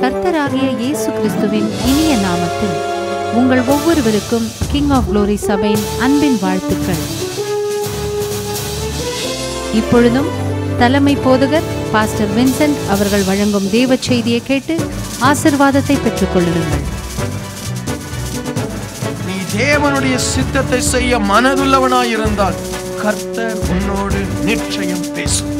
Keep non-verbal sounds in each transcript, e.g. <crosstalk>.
கர்த்தராகிய இயேசு கிறிஸ்துவின் இனிய நாமத்தில் உங்கள் ஒவ்வொருவருக்கும் கிங் ஆஃப் குளோரி சபையின் அன்பின் வாழ்த்துக்கள் இப்பொழுதும் தலைமை போதகர் பாஸ்டர் வின்சென்ட் அவர்கள் வழங்கும் தேவ செய்தியை கேட்டு ஆசிர்வாதத்தை பெற்றுக் கொள்ளுங்கள் நீ தேவனுடைய சித்தத்தை செய்ய மனதுள்ளவனாயிருந்தால் கர்த்தர் உன்னோடு நிச்சயம் பேசும்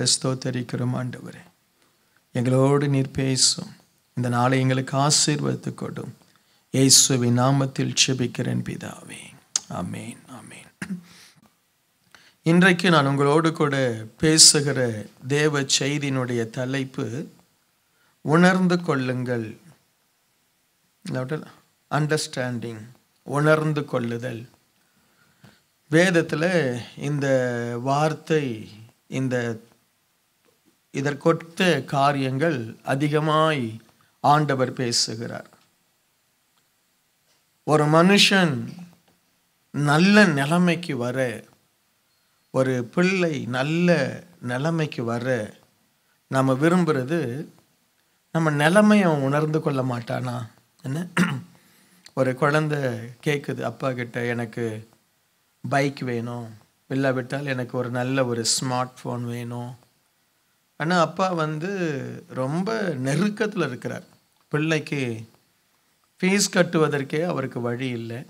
உங்களோட ஸ்தோத்தரிக்கிறோம் ஆண்டவரே எங்களோடு நீர் பேசும் இந்த நாளை எங்களுக்கு ஆசீர்வதித்துக் கொடும் ஏசுவி நாமத்தில் செபிக்கிறேன் பிதாவே அமேன் அமேன் இன்றைக்கு நான் உங்களோடு கூட பேசுகிற தேவ செய்தியினுடைய தலைப்பு உணர்ந்து கொள்ளுங்கள் அண்டர்ஸ்டாண்டிங் உணர்ந்து கொள்ளுதல் வேதத்தில் இந்த வார்த்தை இந்த இதற்கொத்த காரியங்கள் அதிகமாய் ஆண்டவர் பேசுகிறார் ஒரு மனுஷன் நல்ல நிலைமைக்கு வர ஒரு பிள்ளை நல்ல நிலைமைக்கு வர நம்ம விரும்புகிறது நம்ம நிலைமையை உணர்ந்து கொள்ள மாட்டானா என்ன ஒரு குழந்த கேட்குது அப்பா கிட்ட எனக்கு பைக் வேணும் இல்லாவிட்டால் எனக்கு ஒரு நல்ல ஒரு ஸ்மார்ட் ஃபோன் வேணும் ஆனால் அப்பா வந்து ரொம்ப நெருக்கத்தில் இருக்கிறார் பிள்ளைக்கு ஃபீஸ் கட்டுவதற்கே அவருக்கு வழி இல்லை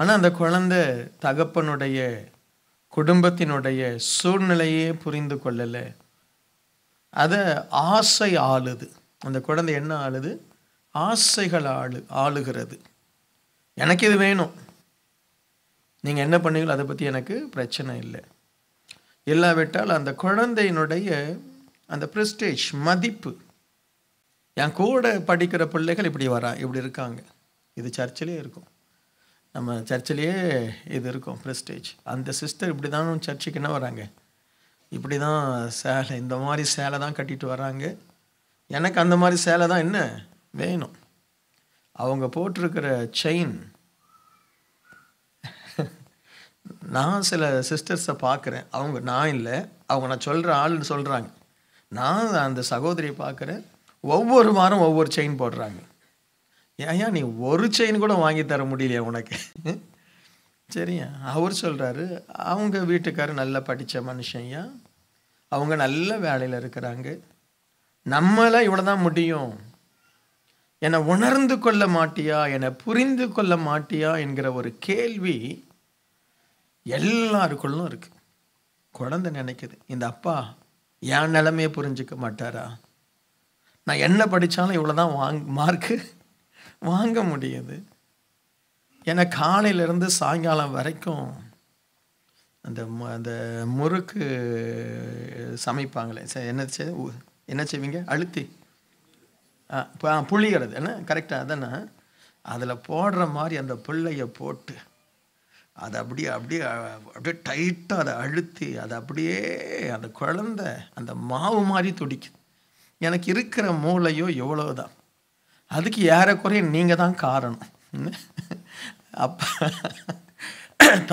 ஆனால் அந்த குழந்தை தகப்பனுடைய குடும்பத்தினுடைய சூழ்நிலையே புரிந்து கொள்ளலை அதை ஆசை ஆளுது அந்த குழந்தை என்ன ஆளுது ஆசைகள் ஆளு ஆளுகிறது எனக்கு இது வேணும் நீங்கள் என்ன பண்ணீங்களோ அதை பற்றி எனக்கு பிரச்சனை இல்லை இல்லாவிட்டால் அந்த குழந்தையினுடைய அந்த ப்ரிஸ்டேஜ் மதிப்பு என் கூட படிக்கிற பிள்ளைகள் இப்படி வரா இப்படி இருக்காங்க இது சர்ச்சிலே இருக்கும் நம்ம சர்ச்சிலேயே இது இருக்கும் ப்ரெஸ்டேஜ் அந்த சிஸ்டர் இப்படி தான் சர்ச்சுக்கு என்ன வராங்க இப்படி தான் சேலை இந்த மாதிரி சேலை தான் கட்டிட்டு வராங்க எனக்கு அந்த மாதிரி சேலை தான் என்ன வேணும் அவங்க போட்டிருக்கிற செயின் நான் சில சிஸ்டர்ஸை பார்க்குறேன் அவங்க நான் இல்லை அவங்க நான் சொல்கிற ஆள்னு சொல்கிறாங்க நான் அந்த சகோதரியை பார்க்குறேன் ஒவ்வொரு வாரம் ஒவ்வொரு செயின் போடுறாங்க ஏயா நீ ஒரு செயின் கூட வாங்கி தர முடியலையா உனக்கு சரியா அவர் சொல்கிறாரு அவங்க வீட்டுக்காரர் நல்லா படித்த மனுஷன்யா அவங்க நல்ல வேலையில் இருக்கிறாங்க நம்மளாம் இவ்வளோ தான் முடியும் என்னை உணர்ந்து கொள்ள மாட்டியா என்னை புரிந்து கொள்ள மாட்டியா என்கிற ஒரு கேள்வி எல்லாருக்குள்ளும் இருக்குது குழந்தை நினைக்குது இந்த அப்பா என் நிலைமையை புரிஞ்சிக்க மாட்டாரா நான் என்ன படித்தாலும் இவ்வளோ தான் வாங் மார்க்கு வாங்க முடியுது ஏன்னா காலையிலேருந்து சாயங்காலம் வரைக்கும் அந்த அந்த முறுக்கு சமைப்பாங்களே சரி என்ன என்ன செய்வீங்க அழுத்தி புளிகிறது என்ன கரெக்டாக அதானே அதில் போடுற மாதிரி அந்த பிள்ளைய போட்டு அதை அப்படியே அப்படியே அப்படியே டைட்டாக அதை அழுத்தி அதை அப்படியே அந்த குழந்த அந்த மாவு மாதிரி துடிக்குது எனக்கு இருக்கிற மூளையோ எவ்வளோ தான் அதுக்கு ஏறக்குறைய நீங்கள் தான் காரணம் அப்போ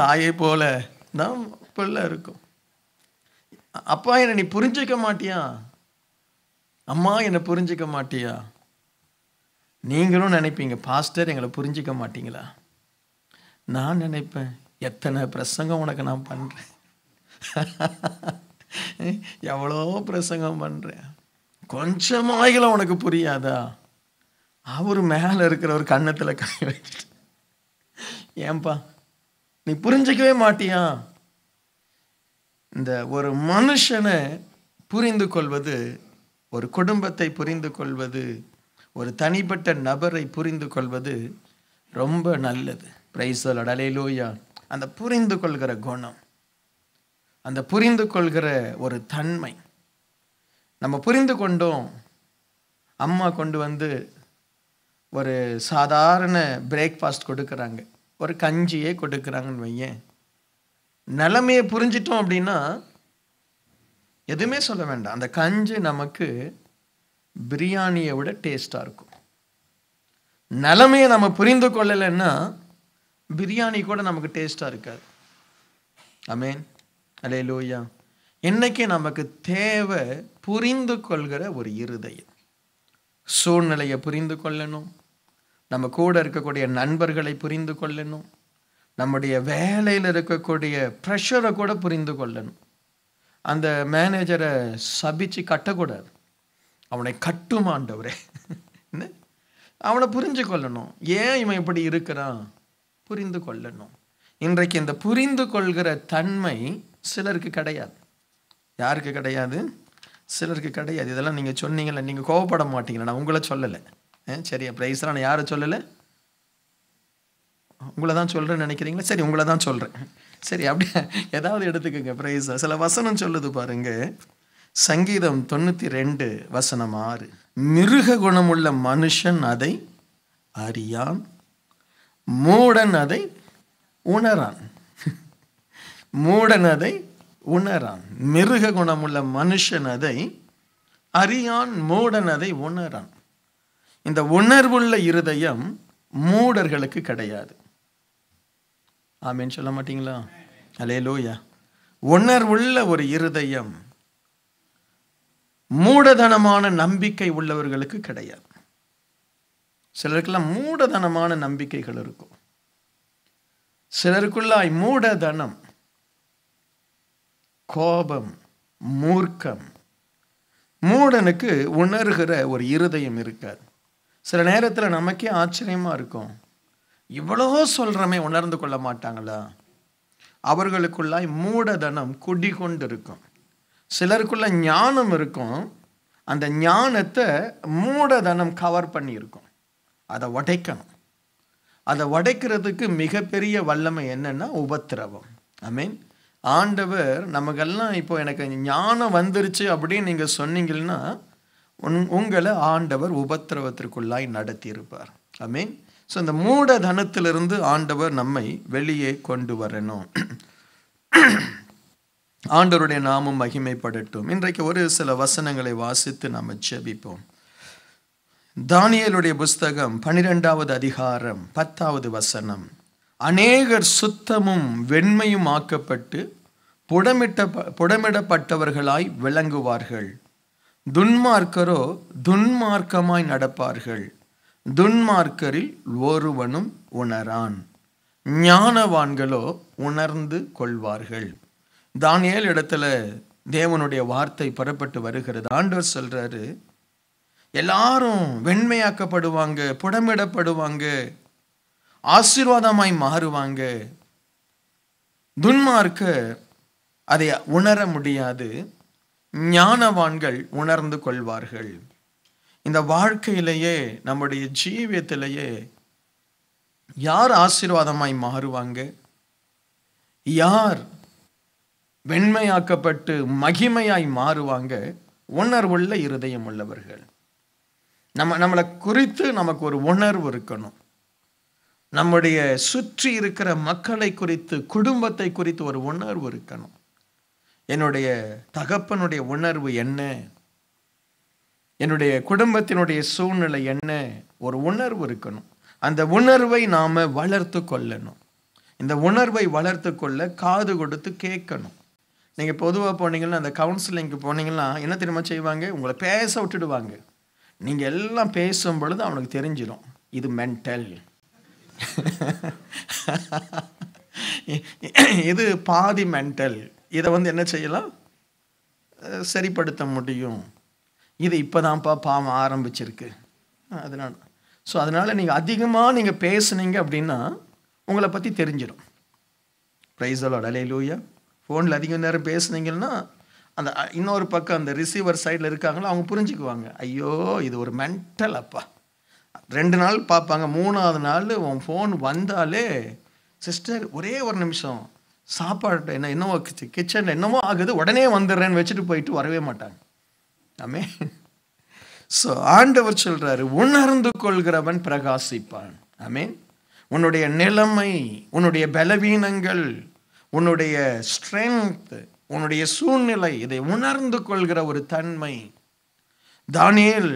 தாயை போல தான் பிள்ளை இருக்கும் அப்பா என்னை நீ புரிஞ்சிக்க மாட்டியா அம்மா என்னை புரிஞ்சிக்க மாட்டியா நீங்களும் நினைப்பீங்க பாஸ்டர் எங்களை புரிஞ்சிக்க மாட்டீங்களா நான் நினைப்பேன் எத்தனை பிரசங்கம் உனக்கு நான் பண்ணுறேன் எவ்வளோ பிரசங்கம் பண்ணுறேன் கொஞ்சமாகலாம் உனக்கு புரியாதா அவர் மேலே இருக்கிற ஒரு கன்னத்தில் கை வச்சுட்டு ஏன்பா நீ புரிஞ்சிக்கவே மாட்டியா இந்த ஒரு மனுஷனை புரிந்து கொள்வது ஒரு குடும்பத்தை புரிந்து கொள்வது ஒரு தனிப்பட்ட நபரை புரிந்து கொள்வது ரொம்ப நல்லது பிரைசல் அடலேலூயா அந்த புரிந்து கொள்கிற குணம் அந்த புரிந்து கொள்கிற ஒரு தன்மை நம்ம புரிந்து கொண்டோம் அம்மா கொண்டு வந்து ஒரு சாதாரண பிரேக்ஃபாஸ்ட் கொடுக்குறாங்க ஒரு கஞ்சியே கொடுக்குறாங்கன்னு வையேன் நிலமையை புரிஞ்சிட்டோம் அப்படின்னா எதுவுமே சொல்ல வேண்டாம் அந்த கஞ்சி நமக்கு பிரியாணியை விட டேஸ்ட்டாக இருக்கும் நிலமையை நம்ம புரிந்து கொள்ளலைன்னா பிரியாணி கூட நமக்கு டேஸ்ட்டாக இருக்காது அமேன் அலே லூயா என்றைக்கு நமக்கு தேவை புரிந்து கொள்கிற ஒரு இருதயம் சூழ்நிலையை புரிந்து கொள்ளணும் நம்ம கூட இருக்கக்கூடிய நண்பர்களை புரிந்து கொள்ளணும் நம்முடைய வேலையில் இருக்கக்கூடிய ப்ரெஷரை கூட புரிந்து கொள்ளணும் அந்த மேனேஜரை சபிச்சு கட்டக்கூடாது அவனை கட்டுமாண்டவரே <laughs> என்ன அவனை புரிஞ்சு கொள்ளணும் ஏன் இவன் இப்படி இருக்கிறான் புரிந்து கொள்ளணும் இன்றைக்கு இந்த புரிந்து கொள்கிற தன்மை சிலருக்கு கிடையாது யாருக்கு கிடையாது சிலருக்கு கிடையாது இதெல்லாம் நீங்கள் சொன்னீங்கல்ல நீங்கள் கோவப்பட மாட்டீங்களா நான் உங்களை சொல்லலை சரியா பிரைஸ்லாம் நான் யாரை சொல்லலை உங்களை தான் சொல்கிறேன்னு நினைக்கிறீங்களா சரி உங்களை தான் சொல்கிறேன் சரி அப்படியே ஏதாவது எடுத்துக்கோங்க பிரைஸா சில வசனம் சொல்லுது பாருங்க சங்கீதம் தொண்ணூற்றி ரெண்டு வசனம் ஆறு மிருக குணமுள்ள மனுஷன் அதை அறியான் மூடன் அதை உணரான் மூடன் அதை உணரான் மிருக குணமுள்ள மனுஷன் அதை அறியான் மூடன் அதை உணரான் இந்த உணர்வுள்ள இருதயம் மூடர்களுக்கு கிடையாது ஆமேன்னு சொல்ல மாட்டீங்களா அலே லோயா உணர்வுள்ள ஒரு இருதயம் மூடதனமான நம்பிக்கை உள்ளவர்களுக்கு கிடையாது சிலருக்கெல்லாம் மூடதனமான நம்பிக்கைகள் இருக்கும் சிலருக்குள்ளாய் மூடதனம் கோபம் மூர்க்கம் மூடனுக்கு உணர்கிற ஒரு இருதயம் இருக்காது சில நேரத்தில் நமக்கே ஆச்சரியமாக இருக்கும் இவ்வளோ சொல்கிறமே உணர்ந்து கொள்ள மாட்டாங்களா அவர்களுக்குள்ளாய் மூடதனம் குடி கொண்டு இருக்கும் சிலருக்குள்ள ஞானம் இருக்கும் அந்த ஞானத்தை மூடதனம் கவர் பண்ணியிருக்கும் அதை உடைக்கணும் அதை உடைக்கிறதுக்கு மிகப்பெரிய வல்லமை என்னென்னா உபத்திரவம் ஐ மீன் ஆண்டவர் நமக்கெல்லாம் இப்போ எனக்கு ஞானம் வந்துருச்சு அப்படின்னு நீங்கள் சொன்னீங்கன்னா உங் உங்களை ஆண்டவர் உபத்திரவத்திற்குள்ளாய் நடத்தியிருப்பார் ஐ மீன் ஸோ இந்த மூட தனத்திலிருந்து ஆண்டவர் நம்மை வெளியே கொண்டு வரணும் ஆண்டவருடைய நாமும் மகிமைப்படட்டும் இன்றைக்கு ஒரு சில வசனங்களை வாசித்து நாம் ஜெபிப்போம் தானியலுடைய புஸ்தகம் பனிரெண்டாவது அதிகாரம் பத்தாவது வசனம் அநேகர் சுத்தமும் வெண்மையும் ஆக்கப்பட்டு புடமிட்ட புடமிடப்பட்டவர்களாய் விளங்குவார்கள் துன்மார்க்கரோ துன்மார்க்கமாய் நடப்பார்கள் துன்மார்க்கரில் ஒருவனும் உணரான் ஞானவான்களோ உணர்ந்து கொள்வார்கள் தானியல் இடத்துல தேவனுடைய வார்த்தை புறப்பட்டு வருகிறது ஆண்டவர் சொல்றாரு எல்லாரும் வெண்மையாக்கப்படுவாங்க புடமிடப்படுவாங்க ஆசீர்வாதமாய் மாறுவாங்க துன்மார்க்க அதை உணர முடியாது ஞானவான்கள் உணர்ந்து கொள்வார்கள் இந்த வாழ்க்கையிலேயே நம்முடைய ஜீவியத்திலேயே யார் ஆசீர்வாதமாய் மாறுவாங்க யார் வெண்மையாக்கப்பட்டு மகிமையாய் மாறுவாங்க உணர்வுள்ள இருதயம் உள்ளவர்கள் நம்ம நம்மளை குறித்து நமக்கு ஒரு உணர்வு இருக்கணும் நம்முடைய சுற்றி இருக்கிற மக்களை குறித்து குடும்பத்தை குறித்து ஒரு உணர்வு இருக்கணும் என்னுடைய தகப்பனுடைய உணர்வு என்ன என்னுடைய குடும்பத்தினுடைய சூழ்நிலை என்ன ஒரு உணர்வு இருக்கணும் அந்த உணர்வை நாம் வளர்த்து கொள்ளணும் இந்த உணர்வை வளர்த்து கொள்ள காது கொடுத்து கேட்கணும் நீங்கள் பொதுவாக போனீங்கன்னா அந்த கவுன்சிலிங்க்கு போனீங்கன்னா என்ன தெரியுமா செய்வாங்க உங்களை பேச விட்டுடுவாங்க நீங்கள் எல்லாம் பேசும் பொழுது அவனுக்கு தெரிஞ்சிடும் இது மென்டல் இது பாதி மென்டல் இதை வந்து என்ன செய்யலாம் சரிப்படுத்த முடியும் இது இப்போ தான்ப்பா பாவம் ஆரம்பிச்சிருக்கு அதனால் ஸோ அதனால் நீங்கள் அதிகமாக நீங்கள் பேசுனீங்க அப்படின்னா உங்களை பற்றி தெரிஞ்சிடும் ப்ரைஸ் அலோட் லூயா ஃபோனில் அதிக நேரம் பேசுனீங்கன்னா அந்த இன்னொரு பக்கம் அந்த ரிசீவர் சைடில் இருக்காங்களோ அவங்க புரிஞ்சுக்குவாங்க ஐயோ இது ஒரு மென்டல் அப்பா ரெண்டு நாள் பார்ப்பாங்க மூணாவது நாள் உன் ஃபோன் வந்தாலே சிஸ்டர் ஒரே ஒரு நிமிஷம் சாப்பாடு என்ன என்னவோ கிச்சனில் என்னவோ ஆகுது உடனே வந்துடுறேன்னு வச்சுட்டு போயிட்டு வரவே மாட்டாங்க ஆமே ஸோ ஆண்டவர் சொல்கிறாரு உணர்ந்து கொள்கிறவன் பிரகாசிப்பான் ஆமீன் உன்னுடைய நிலைமை உன்னுடைய பலவீனங்கள் உன்னுடைய ஸ்ட்ரென்த்து உன்னுடைய சூழ்நிலை இதை உணர்ந்து கொள்கிற ஒரு தன்மை தானியல்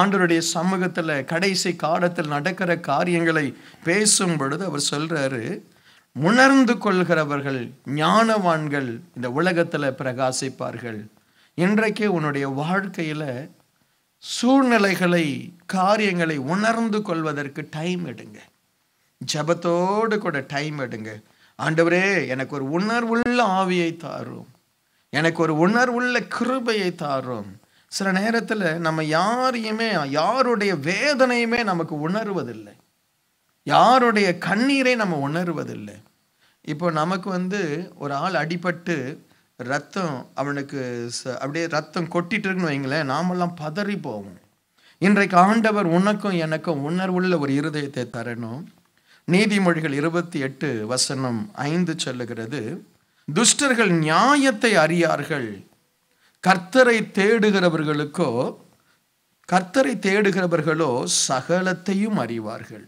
ஆண்டருடைய சமூகத்தில் கடைசி காலத்தில் நடக்கிற காரியங்களை பேசும் பொழுது அவர் சொல்கிறாரு உணர்ந்து கொள்கிறவர்கள் ஞானவான்கள் இந்த உலகத்தில் பிரகாசிப்பார்கள் இன்றைக்கு உன்னுடைய வாழ்க்கையில் சூழ்நிலைகளை காரியங்களை உணர்ந்து கொள்வதற்கு டைம் எடுங்க ஜபத்தோடு கூட டைம் எடுங்க ஆண்டவரே எனக்கு ஒரு உணர்வுள்ள ஆவியை தாரும் எனக்கு ஒரு உணர்வுள்ள கிருபையை தாரும் சில நேரத்தில் நம்ம யாரையுமே யாருடைய வேதனையுமே நமக்கு உணர்வதில்லை யாருடைய கண்ணீரை நம்ம உணர்வதில்லை இப்போ நமக்கு வந்து ஒரு ஆள் அடிபட்டு ரத்தம் அவனுக்கு அப்படியே ரத்தம் கொட்டிட்டுருக்குன்னு வைங்களேன் நாமெல்லாம் பதறி போவோம் இன்றைக்கு ஆண்டவர் உனக்கும் எனக்கும் உணர்வுள்ள ஒரு இருதயத்தை தரணும் நீதிமொழிகள் இருபத்தி எட்டு வசனம் ஐந்து சொல்லுகிறது துஷ்டர்கள் நியாயத்தை அறியார்கள் கர்த்தரை தேடுகிறவர்களுக்கோ கர்த்தரை தேடுகிறவர்களோ சகலத்தையும் அறிவார்கள்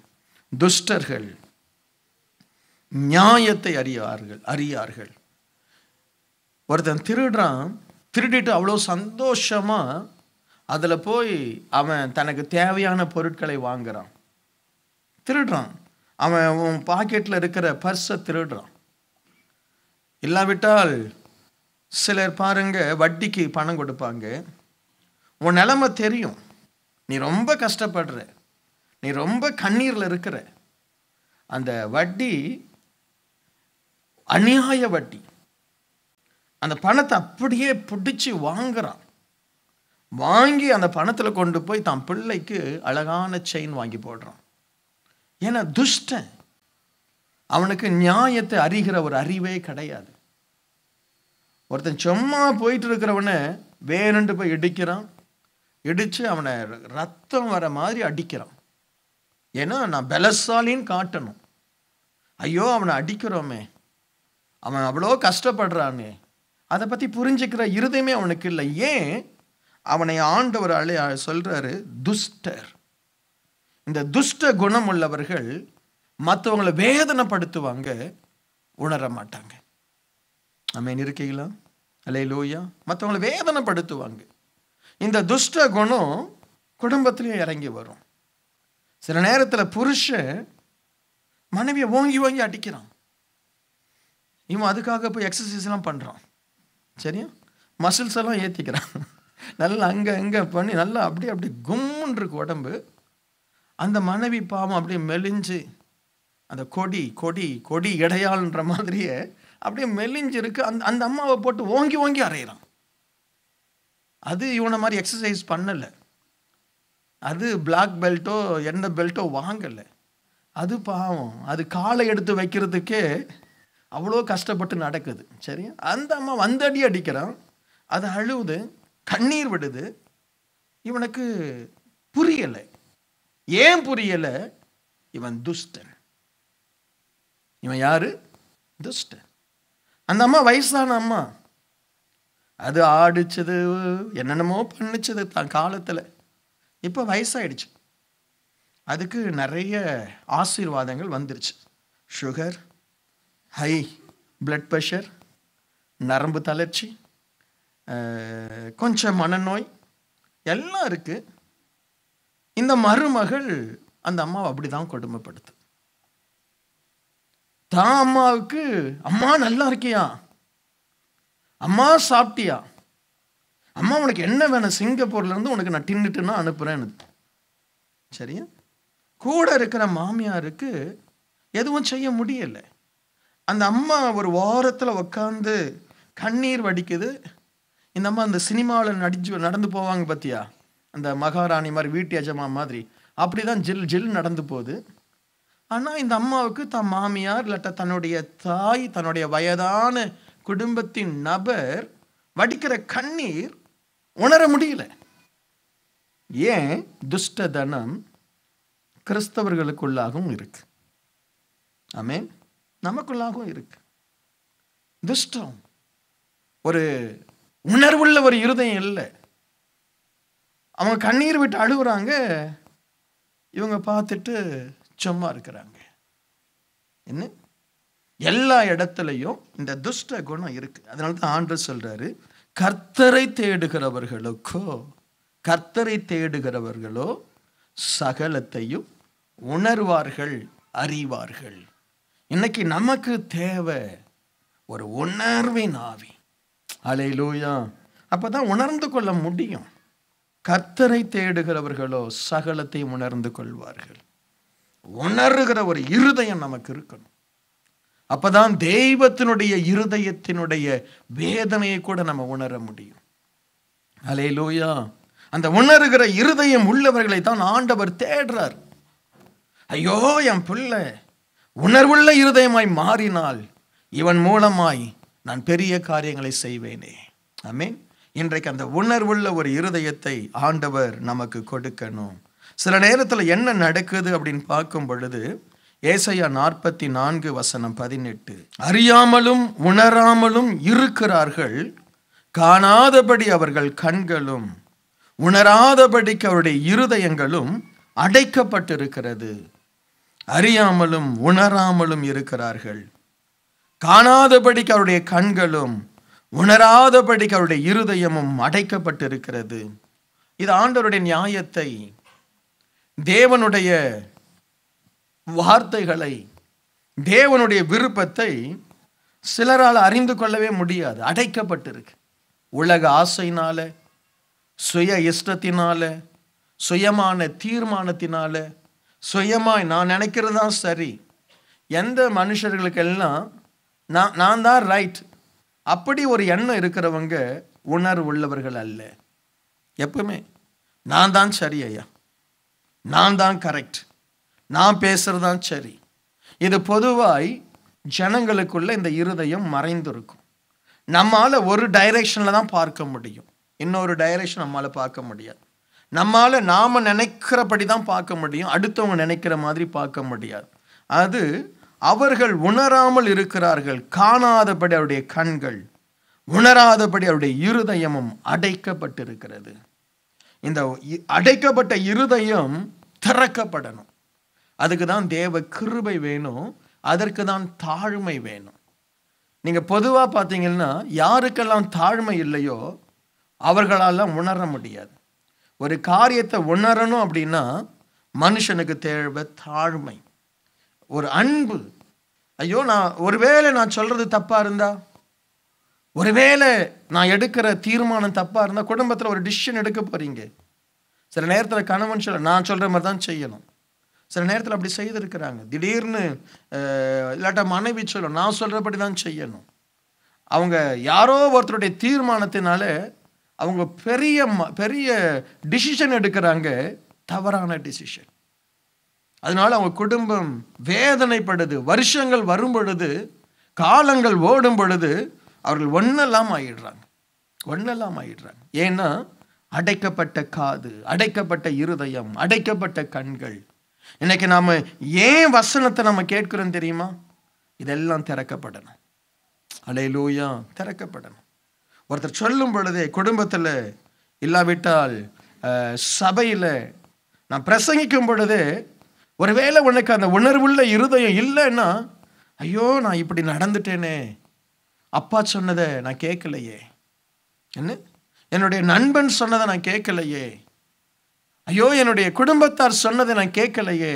துஷ்டர்கள் நியாயத்தை அறியார்கள் அறியார்கள் ஒருத்தன் திருடுறான் திருடிட்டு அவ்வளோ சந்தோஷமாக அதில் போய் அவன் தனக்கு தேவையான பொருட்களை வாங்குகிறான் திருடுறான் அவன் உன் பாக்கெட்டில் இருக்கிற பர்ஸை திருடுறான் இல்லாவிட்டால் சிலர் பாருங்க வட்டிக்கு பணம் கொடுப்பாங்க உன் நிலமை தெரியும் நீ ரொம்ப கஷ்டப்படுற நீ ரொம்ப கண்ணீரில் இருக்கிற அந்த வட்டி அநியாய வட்டி அந்த பணத்தை அப்படியே பிடிச்சி வாங்குறான் வாங்கி அந்த பணத்தில் கொண்டு போய் தன் பிள்ளைக்கு அழகான செயின் வாங்கி போடுறான் ஏன்னா துஷ்டன் அவனுக்கு நியாயத்தை அறிகிற ஒரு அறிவே கிடையாது ஒருத்தன் சும்மா போயிட்டு இருக்கிறவனை வேணுண்டு போய் இடிக்கிறான் இடித்து அவனை ரத்தம் வர மாதிரி அடிக்கிறான் ஏன்னா நான் பலசாலின்னு காட்டணும் ஐயோ அவனை அடிக்கிறோமே அவன் அவ்வளோ கஷ்டப்படுறான்னு அதை பற்றி புரிஞ்சுக்கிற இருதயமே அவனுக்கு இல்லை ஏன் அவனை ஆண்டவர் அழை சொல்கிறாரு துஷ்டர் இந்த துஷ்ட குணம் உள்ளவர்கள் மற்றவங்களை வேதனைப்படுத்துவாங்க உணர மாட்டாங்க அமேன் இருக்கீங்களா அலே லோயா மற்றவங்களை வேதனைப்படுத்துவாங்க இந்த துஷ்ட குணம் குடும்பத்திலையும் இறங்கி வரும் சில நேரத்தில் புருஷன் மனைவியை ஓங்கி ஓங்கி அடிக்கிறான் இவன் அதுக்காக போய் எக்ஸசைஸ்லாம் பண்ணுறான் சரியா மசில்ஸ் எல்லாம் ஏற்றிக்கிறான் <laughs> நல்லா அங்கே அங்கே பண்ணி நல்லா அப்படியே அப்படி கும்முன்னு இருக்கு உடம்பு அந்த மனைவி பாவம் அப்படியே மெலிஞ்சு அந்த கொடி கொடி கொடி இடையாள்ன்ற மாதிரியே அப்படியே மெலிஞ்சிருக்கு அந்த அந்த அம்மாவை போட்டு ஓங்கி ஓங்கி அரைகிறான் அது இவனை மாதிரி எக்ஸசைஸ் பண்ணலை அது பிளாக் பெல்ட்டோ எந்த பெல்ட்டோ வாங்கலை அது பாவம் அது காலை எடுத்து வைக்கிறதுக்கே அவ்வளோ கஷ்டப்பட்டு நடக்குது சரியா அந்த அம்மா வந்தடி அடிக்கிறான் அது அழுவுது கண்ணீர் விடுது இவனுக்கு புரியலை ஏன் புரியல இவன் துஷ்டன் இவன் யாரு துஷ்டன் அந்த அம்மா வயசான அம்மா அது ஆடிச்சது என்னென்னமோ பண்ணிச்சது தான் காலத்தில் இப்போ வயசாயிடுச்சு அதுக்கு நிறைய ஆசீர்வாதங்கள் வந்துருச்சு சுகர் ஹை பிளட் ப்ரெஷர் நரம்பு தளர்ச்சி கொஞ்சம் மனநோய் எல்லாம் இருக்குது இந்த மருமகள் அந்த அம்மாவை அப்படி தான் கொடுமைப்படுத்து தான் அம்மாவுக்கு அம்மா நல்லா இருக்கியா அம்மா சாப்பிட்டியா அம்மா உனக்கு என்ன வேணும் சிங்கப்பூர்லேருந்து உனக்கு நான் டின்னுட்டுன்னா அனுப்புகிறேன்னு சரியா கூட இருக்கிற மாமியாருக்கு எதுவும் செய்ய முடியலை அந்த அம்மா ஒரு வாரத்தில் உக்காந்து கண்ணீர் வடிக்குது இந்த அம்மா அந்த சினிமாவில் நடிச்சு நடந்து போவாங்க பார்த்தியா அந்த மகாராணி மாதிரி வீட்டு எஜமா மாதிரி அப்படி தான் ஜில் ஜில் நடந்து போகுது ஆனால் இந்த அம்மாவுக்கு தன் மாமியார் இல்லாட்ட தன்னுடைய தாய் தன்னுடைய வயதான குடும்பத்தின் நபர் வடிக்கிற கண்ணீர் உணர முடியல ஏன் துஷ்ட தனம் கிறிஸ்தவர்களுக்குள்ளாகவும் இருக்கு ஆமே நமக்குள்ளாகவும் இருக்கு துஷ்டம் ஒரு உணர்வுள்ள ஒரு இருதயம் இல்லை அவங்க கண்ணீர் விட்டு அழுகுறாங்க இவங்க பார்த்துட்டு சும்மா இருக்கிறாங்க என்ன எல்லா இடத்துலையும் இந்த துஷ்ட குணம் இருக்குது அதனால தான் ஆண்டு சொல்கிறாரு கர்த்தரை தேடுகிறவர்களுக்கோ கர்த்தரை தேடுகிறவர்களோ சகலத்தையும் உணர்வார்கள் அறிவார்கள் இன்னைக்கு நமக்கு தேவை ஒரு உணர்வின் ஆவி அலையிலூயா அப்போ தான் உணர்ந்து கொள்ள முடியும் கர்த்தரை தேடுகிறவர்களோ சகலத்தை உணர்ந்து கொள்வார்கள் உணர்கிற ஒரு இருதயம் நமக்கு இருக்கணும் அப்பதான் தெய்வத்தினுடைய இருதயத்தினுடைய வேதனையை கூட நம்ம உணர முடியும் அலே லோயா அந்த உணர்கிற இருதயம் உள்ளவர்களை தான் ஆண்டவர் தேடுறார் ஐயோ என் பிள்ளை உணர்வுள்ள இருதயமாய் மாறினால் இவன் மூலமாய் நான் பெரிய காரியங்களை செய்வேனே ஐ மீன் இன்றைக்கு அந்த உணர்வுள்ள ஒரு இருதயத்தை ஆண்டவர் நமக்கு கொடுக்கணும் சில நேரத்தில் என்ன நடக்குது அப்படின்னு பார்க்கும் பொழுது ஏசையா நாற்பத்தி நான்கு வசனம் பதினெட்டு அறியாமலும் உணராமலும் இருக்கிறார்கள் காணாதபடி அவர்கள் கண்களும் உணராதபடிக்கு அவருடைய இருதயங்களும் அடைக்கப்பட்டிருக்கிறது அறியாமலும் உணராமலும் இருக்கிறார்கள் காணாதபடிக்கு அவருடைய கண்களும் உணராதபடிக்கு அவருடைய இருதயமும் அடைக்கப்பட்டிருக்கிறது இது ஆண்டவருடைய நியாயத்தை தேவனுடைய வார்த்தைகளை தேவனுடைய விருப்பத்தை சிலரால் அறிந்து கொள்ளவே முடியாது அடைக்கப்பட்டிருக்கு உலக ஆசையினால சுய இஷ்டத்தினால சுயமான தீர்மானத்தினால சுயமாய் நான் நினைக்கிறது தான் சரி எந்த மனுஷர்களுக்கெல்லாம் நான் நான் தான் ரைட் அப்படி ஒரு எண்ணம் இருக்கிறவங்க உணர்வு உள்ளவர்கள் அல்ல எப்பவுமே நான் தான் சரி ஐயா நான் தான் கரெக்ட் நான் பேசுகிறது தான் சரி இது பொதுவாய் ஜனங்களுக்குள்ள இந்த இருதயம் மறைந்திருக்கும் நம்மால் ஒரு டைரெக்ஷனில் தான் பார்க்க முடியும் இன்னொரு டைரெக்ஷன் நம்மளால் பார்க்க முடியாது நம்மால் நாம் நினைக்கிறபடி தான் பார்க்க முடியும் அடுத்தவங்க நினைக்கிற மாதிரி பார்க்க முடியாது அது அவர்கள் உணராமல் இருக்கிறார்கள் காணாதபடி அவருடைய கண்கள் உணராதபடி அவருடைய இருதயமும் அடைக்கப்பட்டிருக்கிறது இந்த அடைக்கப்பட்ட இருதயம் திறக்கப்படணும் அதுக்கு தான் தேவ கிருபை வேணும் அதற்கு தான் தாழ்மை வேணும் நீங்கள் பொதுவாக பார்த்தீங்கன்னா யாருக்கெல்லாம் தாழ்மை இல்லையோ அவர்களால் உணர முடியாது ஒரு காரியத்தை உணரணும் அப்படின்னா மனுஷனுக்கு தேவை தாழ்மை ஒரு அன்பு ஐயோ நான் ஒருவேளை நான் சொல்கிறது தப்பாக இருந்தா ஒருவேளை நான் எடுக்கிற தீர்மானம் தப்பாக இருந்தால் குடும்பத்தில் ஒரு டிசிஷன் எடுக்க போகிறீங்க சில நேரத்தில் கணவன் சொல்ல நான் சொல்கிற மாதிரி தான் செய்யணும் சில நேரத்தில் அப்படி செய்திருக்கிறாங்க திடீர்னு இல்லாட்டா மனைவி சொல்லும் நான் சொல்கிறபடி தான் செய்யணும் அவங்க யாரோ ஒருத்தருடைய தீர்மானத்தினால அவங்க பெரிய பெரிய டிசிஷன் எடுக்கிறாங்க தவறான டிசிஷன் அதனால் அவங்க குடும்பம் வேதனைப்படுது வருஷங்கள் வரும் பொழுது காலங்கள் ஓடும் பொழுது அவர்கள் ஒன்றெல்லாம் ஆயிடுறாங்க ஒன்றெல்லாம் ஆயிடுறாங்க ஏன்னா அடைக்கப்பட்ட காது அடைக்கப்பட்ட இருதயம் அடைக்கப்பட்ட கண்கள் இன்னைக்கு நாம் ஏன் வசனத்தை நம்ம கேட்குறோம் தெரியுமா இதெல்லாம் திறக்கப்படணும் அலையிலூயா திறக்கப்படணும் ஒருத்தர் சொல்லும் பொழுதே குடும்பத்தில் இல்லாவிட்டால் சபையில் நான் பிரசங்கிக்கும் பொழுதே ஒருவேளை உனக்கு அந்த உணர்வுள்ள இருதயம் இல்லைன்னா ஐயோ நான் இப்படி நடந்துட்டேனே அப்பா சொன்னதை நான் கேட்கலையே என்ன என்னுடைய நண்பன் சொன்னதை நான் கேட்கலையே ஐயோ என்னுடைய குடும்பத்தார் சொன்னதை நான் கேட்கலையே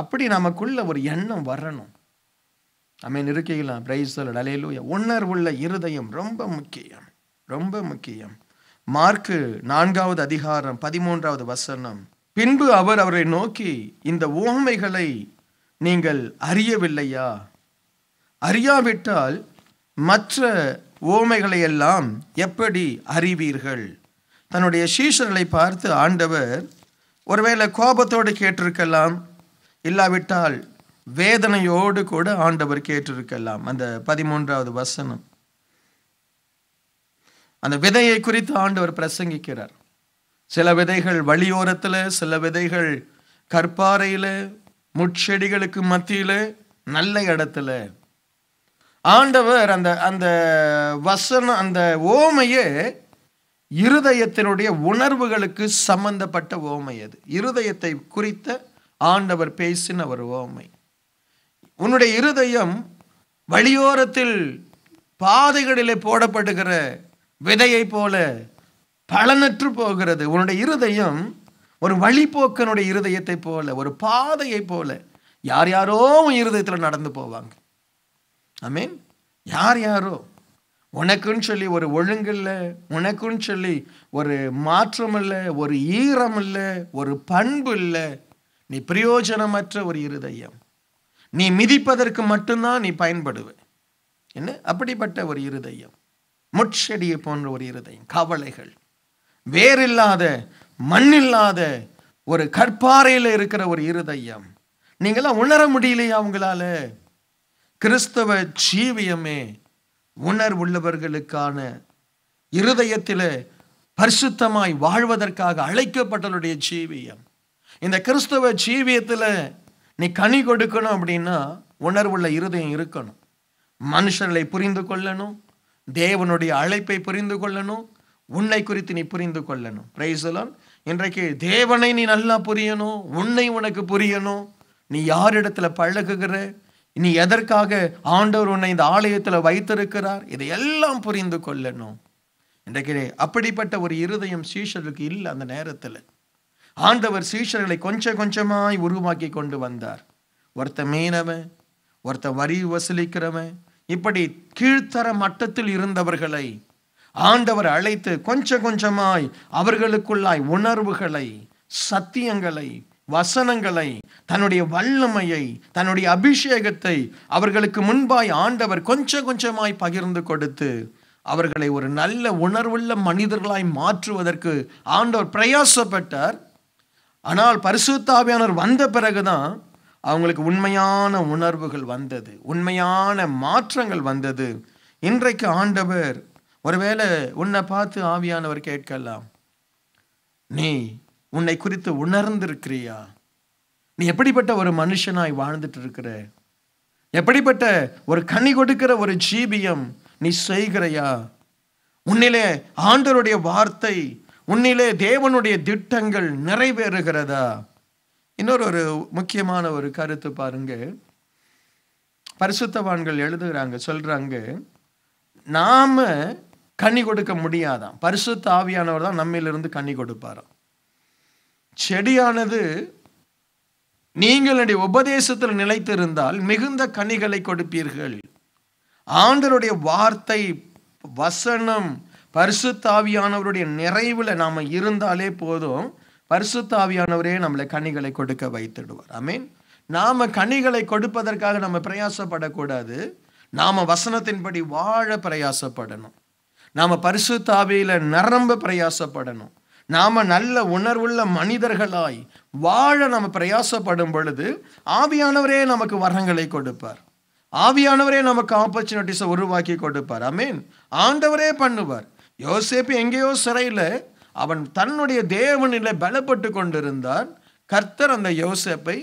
அப்படி நமக்குள்ள ஒரு எண்ணம் வரணும் நம்ம இருக்கீங்களா பிரைசல் அலையிலூய உணர்வுள்ள இருதயம் ரொம்ப முக்கியம் ரொம்ப முக்கியம் மார்க்கு நான்காவது அதிகாரம் பதிமூன்றாவது வசனம் பின்பு அவர் அவரை நோக்கி இந்த ஓமைகளை நீங்கள் அறியவில்லையா அறியாவிட்டால் மற்ற ஓமைகளை எல்லாம் எப்படி அறிவீர்கள் தன்னுடைய சீஷர்களை பார்த்து ஆண்டவர் ஒருவேளை கோபத்தோடு கேட்டிருக்கலாம் இல்லாவிட்டால் வேதனையோடு கூட ஆண்டவர் கேட்டிருக்கலாம் அந்த பதிமூன்றாவது வசனம் அந்த விதையை குறித்து ஆண்டவர் பிரசங்கிக்கிறார் சில விதைகள் வழியோரத்தில் சில விதைகள் கற்பாறையில் முட்செடிகளுக்கு மத்தியில் நல்ல இடத்துல ஆண்டவர் அந்த அந்த வசனம் அந்த ஓமையே இருதயத்தினுடைய உணர்வுகளுக்கு சம்பந்தப்பட்ட ஓமை அது இருதயத்தை குறித்த ஆண்டவர் பேசின ஒரு ஓமை உன்னுடைய இருதயம் வழியோரத்தில் பாதைகளிலே போடப்படுகிற விதையை போல பலனற்று போகிறது உன்னுடைய இருதயம் ஒரு வழிபோக்கனுடைய இருதயத்தை போல ஒரு பாதையை போல யார் யாரோ உன் இருதயத்தில் நடந்து போவாங்க ஐ மீன் யார் யாரோ உனக்குன்னு சொல்லி ஒரு ஒழுங்கு இல்லை உனக்குன்னு சொல்லி ஒரு மாற்றம் இல்லை ஒரு ஈரம் இல்லை ஒரு பண்பு இல்லை நீ பிரயோஜனமற்ற ஒரு இருதயம் நீ மிதிப்பதற்கு மட்டும்தான் நீ பயன்படுவ என்ன அப்படிப்பட்ட ஒரு இருதயம் முட்செடியை போன்ற ஒரு இருதயம் கவலைகள் வேறில்லாத மண்ணில்லாத ஒரு கற்பாறையில் இருக்கிற ஒரு இருதயம் நீங்களாம் உணர முடியலையா உங்களால கிறிஸ்தவ ஜீவியமே உள்ளவர்களுக்கான இருதயத்தில் பரிசுத்தமாய் வாழ்வதற்காக அழைக்கப்பட்டவருடைய ஜீவியம் இந்த கிறிஸ்தவ ஜீவியத்தில் நீ கனி கொடுக்கணும் அப்படின்னா உணர்வுள்ள இருதயம் இருக்கணும் மனுஷர்களை புரிந்து கொள்ளணும் தேவனுடைய அழைப்பை புரிந்து கொள்ளணும் உன்னை குறித்து நீ புரிந்து கொள்ளணும் பிரைசலான் இன்றைக்கு தேவனை நீ நல்லா புரியணும் உன்னை உனக்கு புரியணும் நீ யாரிடத்துல பழகுகிற நீ எதற்காக ஆண்டவர் உன்னை இந்த ஆலயத்தில் வைத்திருக்கிறார் இதையெல்லாம் புரிந்து கொள்ளணும் இன்றைக்கு அப்படிப்பட்ட ஒரு இருதயம் சீஷர்களுக்கு இல்லை அந்த நேரத்தில் ஆண்டவர் சீஷர்களை கொஞ்சம் கொஞ்சமாய் உருவாக்கி கொண்டு வந்தார் ஒருத்த மீனவன் ஒருத்த வரி வசூலிக்கிறவன் இப்படி கீழ்த்தர மட்டத்தில் இருந்தவர்களை ஆண்டவர் அழைத்து கொஞ்சம் கொஞ்சமாய் அவர்களுக்குள்ளாய் உணர்வுகளை சத்தியங்களை வசனங்களை தன்னுடைய வல்லமையை தன்னுடைய அபிஷேகத்தை அவர்களுக்கு முன்பாய் ஆண்டவர் கொஞ்சம் கொஞ்சமாய் பகிர்ந்து கொடுத்து அவர்களை ஒரு நல்ல உணர்வுள்ள மனிதர்களாய் மாற்றுவதற்கு ஆண்டவர் பிரயாசப்பட்டார் ஆனால் பரிசுத்தாவியானவர் வந்த பிறகுதான் அவங்களுக்கு உண்மையான உணர்வுகள் வந்தது உண்மையான மாற்றங்கள் வந்தது இன்றைக்கு ஆண்டவர் ஒருவேளை உன்னை பார்த்து ஆவியானவர் கேட்கலாம் நீ உன்னை குறித்து உணர்ந்திருக்கிறியா நீ எப்படிப்பட்ட ஒரு மனுஷனாய் வாழ்ந்துட்டு இருக்கிற எப்படிப்பட்ட ஒரு கனி கொடுக்கிற ஒரு ஜீபியம் நீ செய்கிறையா உன்னிலே ஆண்டருடைய வார்த்தை உன்னிலே தேவனுடைய திட்டங்கள் நிறைவேறுகிறதா இன்னொரு ஒரு முக்கியமான ஒரு கருத்து பாருங்க பரிசுத்தவான்கள் எழுதுகிறாங்க சொல்றாங்க நாம கண்ணி கொடுக்க முடியாதான் பரிசுத்த ஆவியானவர் தான் நம்மிலிருந்து கண்ணி கொடுப்பாராம் செடியானது நீங்களுடைய உபதேசத்தில் நிலைத்திருந்தால் மிகுந்த கனிகளை கொடுப்பீர்கள் ஆண்டருடைய வார்த்தை வசனம் பரிசுத்தாவியானவருடைய நிறைவில் நாம் இருந்தாலே போதும் பரிசுத்தாவியானவரே நம்மளை கனிகளை கொடுக்க வைத்துடுவார் ஐ மீன் நாம் கனிகளை கொடுப்பதற்காக நம்ம பிரயாசப்படக்கூடாது நாம் வசனத்தின்படி வாழ பிரயாசப்படணும் நாம் தாவையில் நிரம்ப பிரயாசப்படணும் நாம் நல்ல உணர்வுள்ள மனிதர்களாய் வாழ நம்ம பிரயாசப்படும் பொழுது ஆவியானவரே நமக்கு வரங்களை கொடுப்பார் ஆவியானவரே நமக்கு ஆப்பர்ச்சுனிட்டிஸை உருவாக்கி கொடுப்பார் அமீன் ஆண்டவரே பண்ணுவார் யோசேப்பு எங்கேயோ சிறையில் அவன் தன்னுடைய தேவனில் பலப்பட்டு கொண்டிருந்தான் கர்த்தர் அந்த யோசேப்பை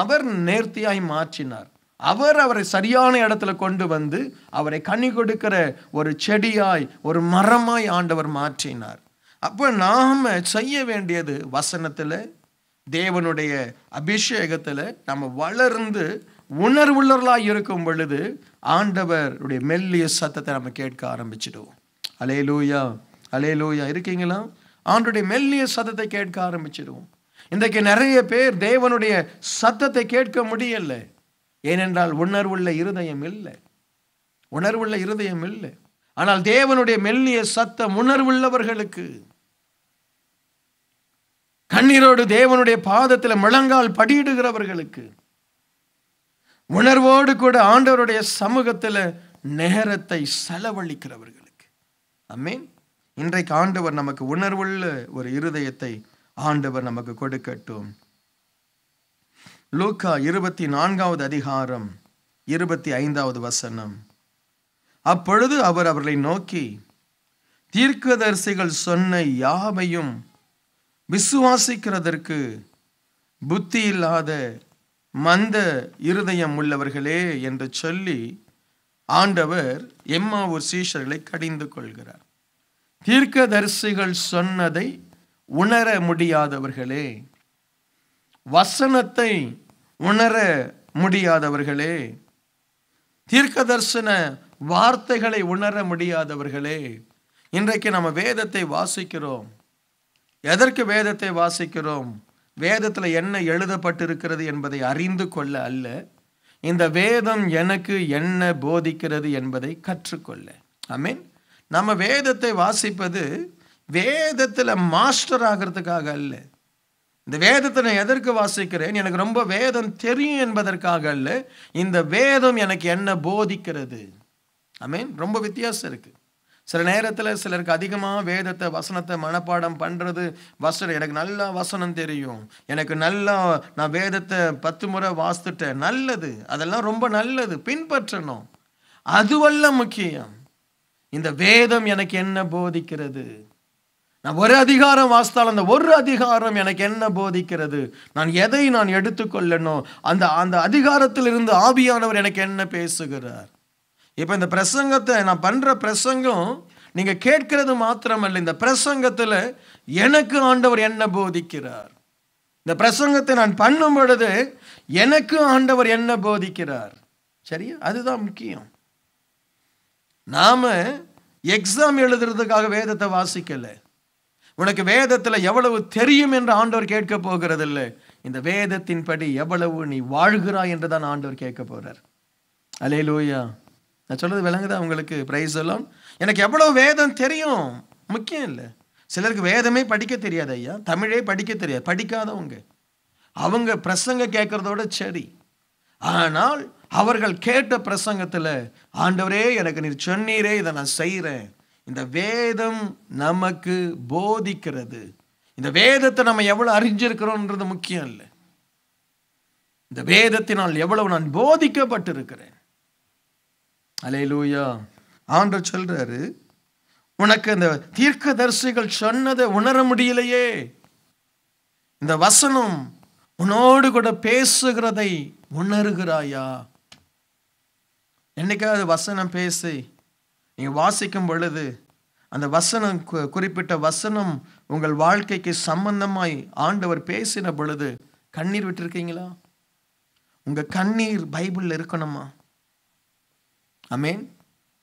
அவர் நேர்த்தியாய் மாற்றினார் அவர் அவரை சரியான இடத்துல கொண்டு வந்து அவரை கனி கொடுக்கிற ஒரு செடியாய் ஒரு மரமாய் ஆண்டவர் மாற்றினார் அப்போ நாம் செய்ய வேண்டியது வசனத்தில் தேவனுடைய அபிஷேகத்தில் நம்ம வளர்ந்து உணர்வுள்ளர்களாக இருக்கும் பொழுது ஆண்டவருடைய மெல்லிய சத்தத்தை நம்ம கேட்க ஆரம்பிச்சிடுவோம் அலே லூயா அலே லூயா இருக்கீங்களா ஆண்டுடைய மெல்லிய சத்தத்தை கேட்க ஆரம்பிச்சிடுவோம் இன்றைக்கு நிறைய பேர் தேவனுடைய சத்தத்தை கேட்க முடியலை ஏனென்றால் உணர்வுள்ள இருதயம் இல்லை உணர்வுள்ள இருதயம் இல்லை ஆனால் தேவனுடைய மெல்லிய சத்தம் உணர்வுள்ளவர்களுக்கு கண்ணீரோடு தேவனுடைய பாதத்தில் முழங்கால் படியிடுகிறவர்களுக்கு உணர்வோடு கூட ஆண்டவருடைய சமூகத்தில் நேரத்தை செலவழிக்கிறவர்களுக்கு அம்மீன் இன்றைக்கு ஆண்டவர் நமக்கு உணர்வுள்ள ஒரு இருதயத்தை ஆண்டவர் நமக்கு கொடுக்கட்டும் லூக்கா இருபத்தி நான்காவது அதிகாரம் இருபத்தி ஐந்தாவது வசனம் அப்பொழுது அவர் அவர்களை நோக்கி தீர்க்கதரிசிகள் சொன்ன யாவையும் விசுவாசிக்கிறதற்கு புத்தி இல்லாத மந்த இருதயம் உள்ளவர்களே என்று சொல்லி ஆண்டவர் எம்மா ஒரு சீஷர்களை கடிந்து கொள்கிறார் தீர்க்கதரிசிகள் சொன்னதை உணர முடியாதவர்களே வசனத்தை உணர முடியாதவர்களே தீர்க்க தரிசன வார்த்தைகளை உணர முடியாதவர்களே இன்றைக்கு நம்ம வேதத்தை வாசிக்கிறோம் எதற்கு வேதத்தை வாசிக்கிறோம் வேதத்தில் என்ன எழுதப்பட்டிருக்கிறது என்பதை அறிந்து கொள்ள அல்ல இந்த வேதம் எனக்கு என்ன போதிக்கிறது என்பதை கற்றுக்கொள்ள ஐ மீன் நம்ம வேதத்தை வாசிப்பது வேதத்தில் மாஸ்டர் ஆகிறதுக்காக அல்ல இந்த வேதத்தை நான் எதற்கு வாசிக்கிறேன் எனக்கு ரொம்ப வேதம் தெரியும் என்பதற்காக அல்ல இந்த வேதம் எனக்கு என்ன போதிக்கிறது மீன் ரொம்ப வித்தியாசம் இருக்குது சில நேரத்தில் சிலருக்கு அதிகமாக வேதத்தை வசனத்தை மனப்பாடம் பண்ணுறது வசனம் எனக்கு நல்லா வசனம் தெரியும் எனக்கு நல்லா நான் வேதத்தை பத்து முறை வாசித்துட்டேன் நல்லது அதெல்லாம் ரொம்ப நல்லது பின்பற்றணும் அதுவல்ல முக்கியம் இந்த வேதம் எனக்கு என்ன போதிக்கிறது நான் ஒரு அதிகாரம் வாசித்தால் அந்த ஒரு அதிகாரம் எனக்கு என்ன போதிக்கிறது நான் எதை நான் எடுத்துக்கொள்ளணும் அந்த அந்த அதிகாரத்தில் இருந்து ஆவியானவர் எனக்கு என்ன பேசுகிறார் இப்போ இந்த பிரசங்கத்தை நான் பண்ணுற பிரசங்கம் நீங்கள் மாத்திரம் மாத்திரமல்ல இந்த பிரசங்கத்தில் எனக்கு ஆண்டவர் என்ன போதிக்கிறார் இந்த பிரசங்கத்தை நான் பண்ணும் பொழுது எனக்கு ஆண்டவர் என்ன போதிக்கிறார் சரியா அதுதான் முக்கியம் நாம் எக்ஸாம் எழுதுறதுக்காக வேதத்தை வாசிக்கலை உனக்கு வேதத்தில் எவ்வளவு தெரியும் என்று ஆண்டவர் கேட்க போகிறது இல்லை இந்த வேதத்தின்படி எவ்வளவு நீ வாழ்கிறாய் என்று தான் ஆண்டவர் கேட்க போகிறார் அலே லூயா நான் சொல்கிறது விளங்குதா உங்களுக்கு ப்ரைஸ் எல்லாம் எனக்கு எவ்வளோ வேதம் தெரியும் முக்கியம் இல்லை சிலருக்கு வேதமே படிக்க தெரியாது ஐயா தமிழே படிக்க தெரியாது படிக்காதவங்க அவங்க பிரசங்க கேட்குறதோட சரி ஆனால் அவர்கள் கேட்ட பிரசங்கத்தில் ஆண்டவரே எனக்கு நீர் சொன்னீரே இதை நான் செய்கிறேன் இந்த வேதம் நமக்கு போதிக்கிறது இந்த வேதத்தை நம்ம எவ்வளோ அறிஞ்சிருக்கிறோன்றது முக்கியம் இல்லை இந்த வேதத்தினால் எவ்வளவு நான் போதிக்கப்பட்டிருக்கிறேன் அலே லூயா ஆண்டு சொல்றாரு உனக்கு அந்த தீர்க்க தரிசிகள் சொன்னதை உணர முடியலையே இந்த வசனம் உன்னோடு கூட பேசுகிறதை உணர்கிறாயா என்னைக்காவது வசனம் பேசு நீங்கள் வாசிக்கும் பொழுது அந்த வசனம் குறிப்பிட்ட வசனம் உங்கள் வாழ்க்கைக்கு சம்பந்தமாய் ஆண்டவர் பேசின பொழுது கண்ணீர் விட்டுருக்கீங்களா உங்கள் கண்ணீர் பைபிளில் இருக்கணுமா அமேன்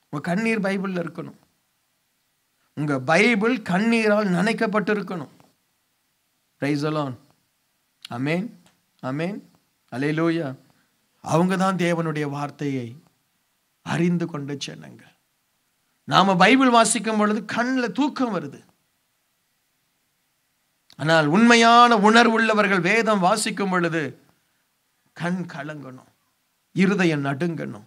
உங்கள் கண்ணீர் பைபிளில் இருக்கணும் உங்கள் பைபிள் கண்ணீரால் நினைக்கப்பட்டிருக்கணும் ரைசலான் அமேன் அமேன் அலை லூயா அவங்க தான் தேவனுடைய வார்த்தையை அறிந்து கொண்டு சென்னங்கள் நாம் பைபிள் வாசிக்கும் பொழுது கண்ணில் தூக்கம் வருது ஆனால் உண்மையான உணர்வு உள்ளவர்கள் வேதம் வாசிக்கும் பொழுது கண் கலங்கணும் இருதயம் நடுங்கணும்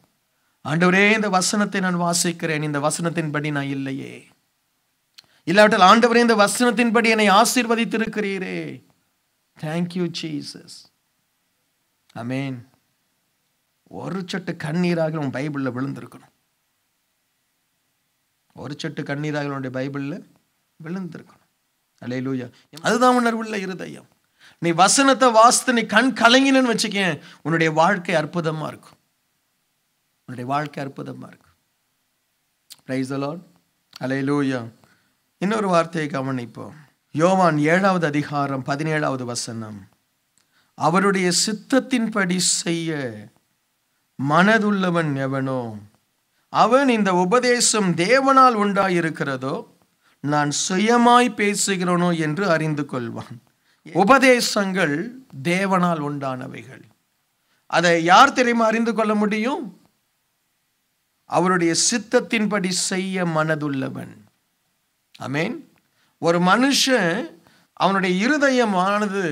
ஆண்டவரே இந்த வசனத்தை நான் வாசிக்கிறேன் இந்த வசனத்தின்படி நான் இல்லையே இல்லாவிட்டால் ஆண்டவரே இந்த வசனத்தின்படி என்னை ஆசீர்வதித்திருக்கிறீரே தேங்க்யூ ஜீசஸ் அமேன் ஒரு சட்டு கண்ணீராக உன் பைபிளில் விழுந்திருக்கணும் ஒரு சட்டு கண்ணீராக பைபிளில் விழுந்திருக்கணும் லூயா அதுதான் உணர்வுள்ள இருதயம் நீ வசனத்தை வாஸ்து நீ கண் கலங்கினு வச்சுக்க உன்னுடைய வாழ்க்கை அற்புதமாக இருக்கும் உன்னுடைய வாழ்க்கை அற்புதமாக இருக்கும் ப்ரைஸ் அலே அலையிலூயா இன்னொரு வார்த்தையை கவனிப்போம் யோவான் ஏழாவது அதிகாரம் பதினேழாவது வசனம் அவருடைய சித்தத்தின்படி செய்ய மனதுள்ளவன் எவனோ அவன் இந்த உபதேசம் தேவனால் உண்டாயிருக்கிறதோ நான் சுயமாய் பேசுகிறனோ என்று அறிந்து கொள்வான் உபதேசங்கள் தேவனால் உண்டானவைகள் அதை யார் தெரியுமா அறிந்து கொள்ள முடியும் அவருடைய சித்தத்தின்படி செய்ய மனதுள்ளவன் அமேன் ஒரு மனுஷன் அவனுடைய இருதயமானது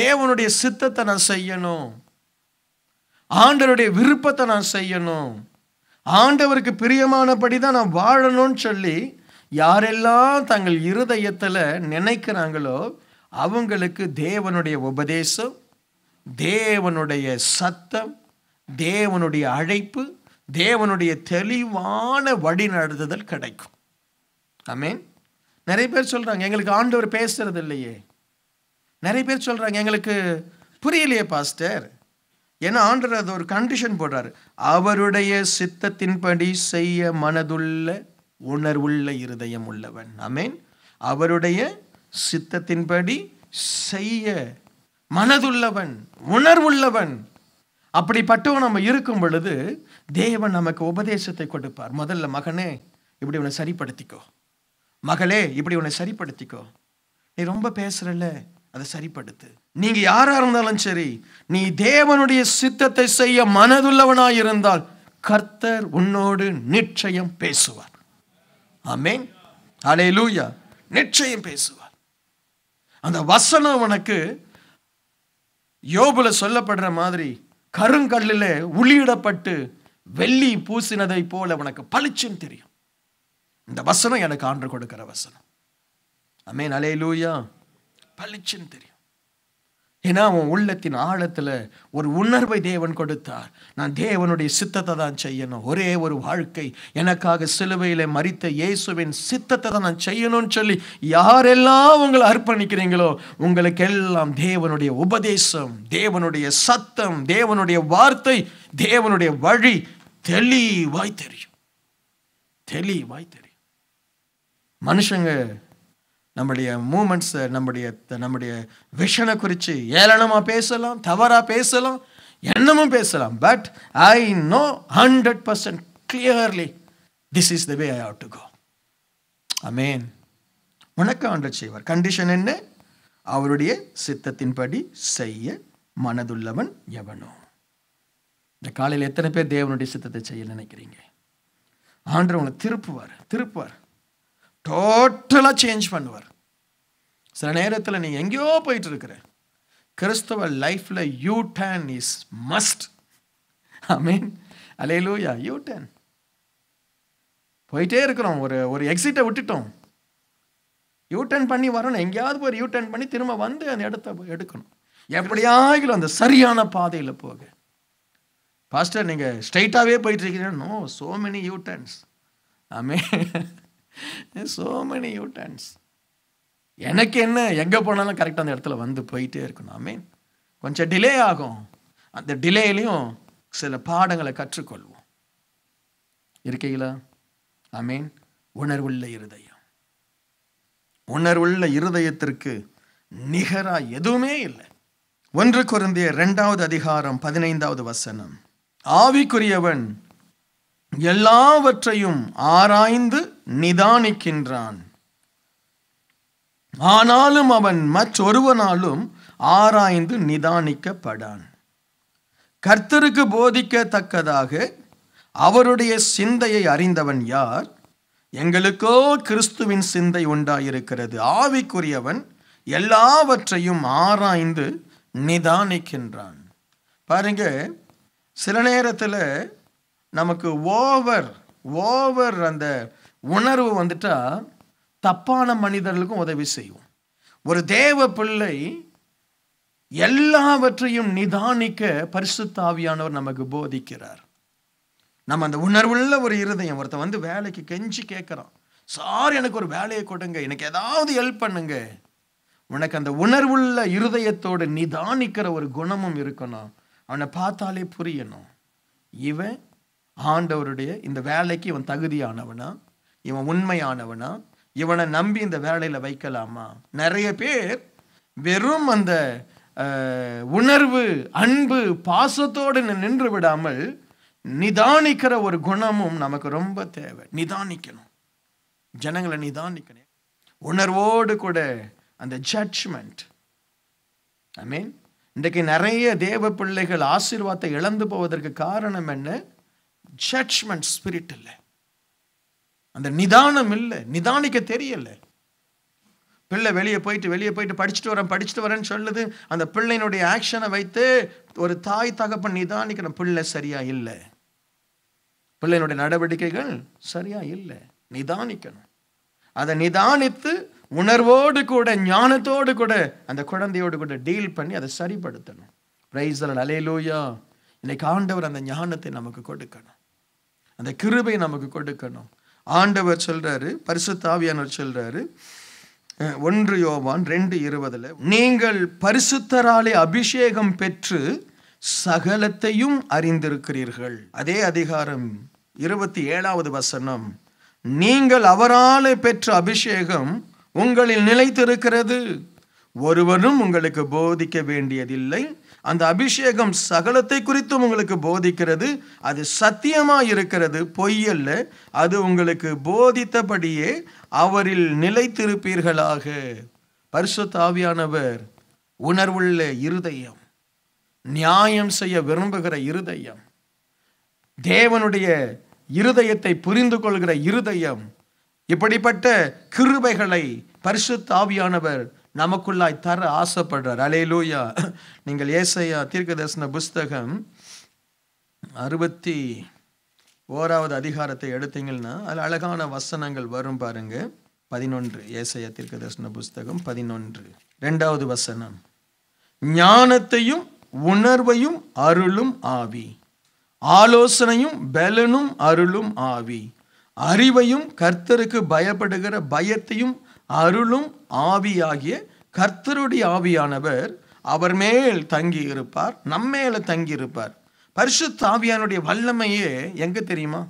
தேவனுடைய சித்தத்தை நான் செய்யணும் ஆண்டனுடைய விருப்பத்தை நான் செய்யணும் ஆண்டவருக்கு பிரியமானபடி தான் நான் வாழணும்னு சொல்லி யாரெல்லாம் தங்கள் இருதயத்தில் நினைக்கிறாங்களோ அவங்களுக்கு தேவனுடைய உபதேசம் தேவனுடைய சத்தம் தேவனுடைய அழைப்பு தேவனுடைய தெளிவான வழி நடத்துதல் கிடைக்கும் ஆமீன் நிறைய பேர் சொல்கிறாங்க எங்களுக்கு ஆண்டவர் பேசுறது இல்லையே நிறைய பேர் சொல்கிறாங்க எங்களுக்கு புரியலையே பாஸ்டர் ஏன்னா ஆண்டர் அது ஒரு கண்டிஷன் போடுறாரு அவருடைய சித்தத்தின்படி செய்ய மனதுள்ள உணர்வுள்ள இருதயம் உள்ளவன் அமேன் அவருடைய சித்தத்தின்படி செய்ய மனதுள்ளவன் உணர்வுள்ளவன் அப்படிப்பட்டவன் நம்ம இருக்கும் பொழுது தேவன் நமக்கு உபதேசத்தை கொடுப்பார் முதல்ல மகனே இப்படி உன்னை சரிப்படுத்திக்கோ மகளே இப்படி உன்னை சரிப்படுத்திக்கோ நீ ரொம்ப பேசுகிறல்ல அதை சரிப்படுத்து நீங்கள் யாராக இருந்தாலும் சரி நீ தேவனுடைய சித்தத்தை செய்ய மனதுள்ளவனாய் இருந்தால் கர்த்தர் உன்னோடு நிச்சயம் பேசுவார் ஆமேன் அலே லூயா நிச்சயம் பேசுவார் அந்த வசனம் உனக்கு யோபுல சொல்லப்படுற மாதிரி கருங்கல்லில் உளியிடப்பட்டு வெள்ளி பூசினதை போல உனக்கு பளிச்சுன்னு தெரியும் இந்த வசனம் எனக்கு ஆண்டு கொடுக்கிற வசனம் அமேன் அலே லூயா பளிச்சுன்னு தெரியும் ஏன்னா அவன் உள்ளத்தின் ஆழத்தில் ஒரு உணர்வை தேவன் கொடுத்தார் நான் தேவனுடைய சித்தத்தை தான் செய்யணும் ஒரே ஒரு வாழ்க்கை எனக்காக சிலுவையில் மறித்த இயேசுவின் சித்தத்தை தான் நான் செய்யணும்னு சொல்லி யாரெல்லாம் உங்களை அர்ப்பணிக்கிறீங்களோ உங்களுக்கு எல்லாம் தேவனுடைய உபதேசம் தேவனுடைய சத்தம் தேவனுடைய வார்த்தை தேவனுடைய வழி தெளிவாய் தெரியும் தெளிவாய் தெரியும் மனுஷங்க நம்முடைய மூமெண்ட்ஸை நம்முடைய நம்முடைய விஷனை குறித்து ஏளனமாக பேசலாம் தவறாக பேசலாம் என்னமும் பேசலாம் but I know hundred percent clearly this is the way I have to go mean உனக்கு ஆண்டர் செய்வார் கண்டிஷன் என்ன அவருடைய சித்தத்தின்படி செய்ய மனதுள்ளவன் எவனோ இந்த காலையில் எத்தனை பேர் தேவனுடைய சித்தத்தை செய்ய நினைக்கிறீங்க ஆண்டர் உங்களை திருப்புவார் திருப்புவார் டோட்டலாக சேஞ்ச் பண்ணுவார் சில நேரத்தில் நீ எங்கேயோ போயிட்டு இருக்கிற கிறிஸ்தவ லைஃப்பில் யூ டேன் is must I mean hallelujah you tan போயிட்டே இருக்கிறோம் ஒரு ஒரு எக்ஸிட்டை விட்டுட்டோம் யூ டேன் பண்ணி வரணும் எங்கேயாவது போய் யூ டேன் பண்ணி திரும்ப வந்து அந்த இடத்த எடுக்கணும் எப்படியாகிலும் அந்த சரியான பாதையில் போக பாஸ்டர் நீங்கள் ஸ்ட்ரைட்டாகவே இருக்கீங்க no so many you I mean so many you டேன்ஸ் எனக்கு என்ன எங்கே போனாலும் கரெக்டாக அந்த இடத்துல வந்து போயிட்டே இருக்கணும் மீன் கொஞ்சம் டிலே ஆகும் அந்த டிலேலையும் சில பாடங்களை கற்றுக்கொள்வோம் இருக்கீங்களா மீன் உணர்வுள்ள இருதயம் உணர்வுள்ள இருதயத்திற்கு நிகராக எதுவுமே இல்லை ஒன்று குருந்திய ரெண்டாவது அதிகாரம் பதினைந்தாவது வசனம் ஆவிக்குரியவன் எல்லாவற்றையும் ஆராய்ந்து நிதானிக்கின்றான் ஆனாலும் அவன் மற்றொருவனாலும் ஆராய்ந்து நிதானிக்கப்படான் கர்த்தருக்கு போதிக்கத்தக்கதாக அவருடைய சிந்தையை அறிந்தவன் யார் எங்களுக்கோ கிறிஸ்துவின் சிந்தை உண்டாயிருக்கிறது ஆவிக்குரியவன் எல்லாவற்றையும் ஆராய்ந்து நிதானிக்கின்றான் பாருங்க சில நேரத்தில் நமக்கு ஓவர் ஓவர் அந்த உணர்வு வந்துட்டால் தப்பான மனிதர்களுக்கும் உதவி செய்வோம் ஒரு தேவ பிள்ளை எல்லாவற்றையும் நிதானிக்க பரிசுத்தாவியானவர் நமக்கு போதிக்கிறார் நம்ம அந்த உணர்வுள்ள ஒரு இருதயம் ஒருத்தன் வந்து வேலைக்கு கெஞ்சி கேட்குறான் சார் எனக்கு ஒரு வேலையை கொடுங்க எனக்கு ஏதாவது ஹெல்ப் பண்ணுங்க உனக்கு அந்த உணர்வுள்ள இருதயத்தோடு நிதானிக்கிற ஒரு குணமும் இருக்கணும் அவனை பார்த்தாலே புரியணும் இவன் ஆண்டவருடைய இந்த வேலைக்கு இவன் தகுதியானவனா இவன் உண்மையானவனா இவனை நம்பி இந்த வேலையில் வைக்கலாமா நிறைய பேர் வெறும் அந்த உணர்வு அன்பு பாசத்தோடு நின்று விடாமல் நிதானிக்கிற ஒரு குணமும் நமக்கு ரொம்ப தேவை நிதானிக்கணும் ஜனங்களை நிதானிக்கணும் உணர்வோடு கூட அந்த ஜட்ஜ்மெண்ட் ஐ மீன் இன்றைக்கு நிறைய தேவ பிள்ளைகள் ஆசீர்வாதத்தை இழந்து போவதற்கு காரணம் என்ன ஜட்ஜ்மெண்ட் ஸ்பிரிட் இல்லை அந்த நிதானம் இல்லை நிதானிக்க தெரியலை பிள்ளை வெளியே போயிட்டு வெளியே போயிட்டு படிச்சுட்டு வரேன் படிச்சுட்டு வரேன்னு சொல்லுது அந்த பிள்ளையினுடைய ஆக்ஷனை வைத்து ஒரு தாய் தகப்பன் நிதானிக்கிற பிள்ளை சரியா இல்லை பிள்ளையினுடைய நடவடிக்கைகள் சரியா இல்லை நிதானிக்கணும் அதை நிதானித்து உணர்வோடு கூட ஞானத்தோடு கூட அந்த குழந்தையோடு கூட டீல் பண்ணி அதை சரிப்படுத்தணும் பிரைசல் அலையலூயா இன்னைக்கு ஆண்டவர் அந்த ஞானத்தை நமக்கு கொடுக்கணும் அந்த கிருபை நமக்கு கொடுக்கணும் ஆண்டவர் சொல்கிறாரு பரிசுத்தாவியானவர் சொல்கிறாரு ஒன்று யோவான் ரெண்டு இருபதில் நீங்கள் பரிசுத்தராலே அபிஷேகம் பெற்று சகலத்தையும் அறிந்திருக்கிறீர்கள் அதே அதிகாரம் இருபத்தி ஏழாவது வசனம் நீங்கள் அவராலே பெற்ற அபிஷேகம் உங்களில் நிலைத்திருக்கிறது ஒருவரும் உங்களுக்கு போதிக்க வேண்டியதில்லை அந்த அபிஷேகம் சகலத்தை குறித்தும் உங்களுக்கு போதிக்கிறது அது சத்தியமாக இருக்கிறது பொய்யல்ல அது உங்களுக்கு போதித்தபடியே அவரில் நிலைத்திருப்பீர்களாக பரிசுத்தாவியானவர் உணர்வுள்ள இருதயம் நியாயம் செய்ய விரும்புகிற இருதயம் தேவனுடைய இருதயத்தை புரிந்து கொள்கிற இருதயம் இப்படிப்பட்ட கிருபைகளை பரிசுத்தாவியானவர் நமக்குள்ளாய் தர ஆசைப்படுறார் லூயா நீங்கள் ஏசையா தீர்க்க தரிசன புஸ்தகம் அறுபத்தி ஓராவது அதிகாரத்தை எடுத்தீங்கன்னா அதில் அழகான வசனங்கள் வரும் பாருங்க பதினொன்று ஏசைய தீர்க்க தரிசன புஸ்தகம் பதினொன்று ரெண்டாவது வசனம் ஞானத்தையும் உணர்வையும் அருளும் ஆவி ஆலோசனையும் பலனும் அருளும் ஆவி அறிவையும் கர்த்தருக்கு பயப்படுகிற பயத்தையும் அருளும் ஆவியாகிய கர்த்தருடைய ஆவியானவர் அவர் மேல் தங்கி இருப்பார் நம்ம மேல தங்கி இருப்பார் பரிசு ஆவியானுடைய வல்லமையே எங்க தெரியுமா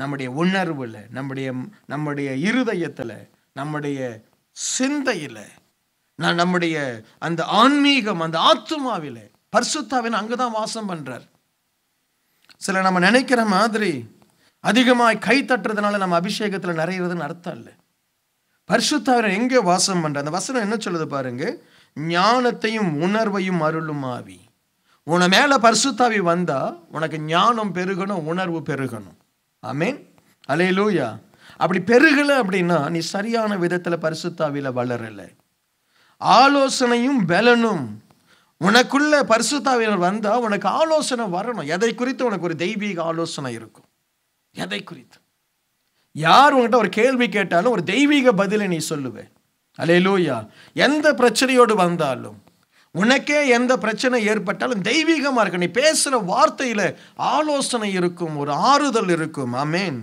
நம்முடைய உணர்வில் நம்முடைய நம்முடைய இருதயத்தில் நம்முடைய சிந்தையில் நான் நம்முடைய அந்த ஆன்மீகம் அந்த ஆத்மாவில் பரிசுத்தாவின் அங்கதான் வாசம் பண்ணுறார் சில நம்ம நினைக்கிற மாதிரி அதிகமாய் கை தட்டுறதுனால நம்ம அபிஷேகத்தில் நிறையிறதுன்னு அர்த்தம் இல்லை பரிசுத்தாரன் எங்கே வாசம் பண்ணுற அந்த வசனம் என்ன சொல்லுது பாருங்க ஞானத்தையும் உணர்வையும் அருளும் ஆவி உன மேலே பரிசுத்தாவி வந்தால் உனக்கு ஞானம் பெருகணும் உணர்வு பெருகணும் ஆமேன் அலே லூயா அப்படி பெருகலை அப்படின்னா நீ சரியான விதத்தில் பரிசுத்தாவியில் வளரலை ஆலோசனையும் பலனும் உனக்குள்ள பரிசுத்தாவினர் வந்தால் உனக்கு ஆலோசனை வரணும் எதை குறித்து உனக்கு ஒரு தெய்வீக ஆலோசனை இருக்கும் எதை குறித்து யார் உங்கள்கிட்ட ஒரு கேள்வி கேட்டாலும் ஒரு தெய்வீக பதிலை நீ சொல்லுவேன் அலே லூயா எந்த பிரச்சனையோடு வந்தாலும் உனக்கே எந்த பிரச்சனை ஏற்பட்டாலும் தெய்வீகமாக இருக்க நீ பேசுகிற வார்த்தையில் ஆலோசனை இருக்கும் ஒரு ஆறுதல் இருக்கும் அமேன்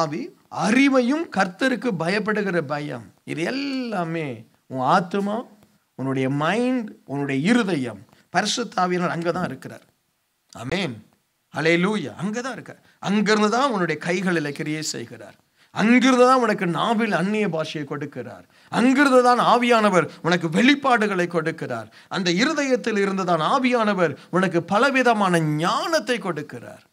ஆவி அறிவையும் கர்த்தருக்கு பயப்படுகிற பயம் இது எல்லாமே உன் ஆத்மா உன்னுடைய மைண்ட் உன்னுடைய இருதயம் பரிசுத்தாவியினர் அங்கே தான் இருக்கிறார் அமேன் அலே லூயா அங்கே தான் இருக்கார் அங்கிருந்து தான் உன்னுடைய கைகளில் கிரியை செய்கிறார் அங்கிருந்து தான் உனக்கு நாவில் அந்நிய பாஷையை கொடுக்கிறார் அங்கிருந்து தான் ஆவியானவர் உனக்கு வெளிப்பாடுகளை கொடுக்கிறார் அந்த இருதயத்தில் இருந்து தான் ஆவியானவர் உனக்கு பலவிதமான ஞானத்தை கொடுக்கிறார்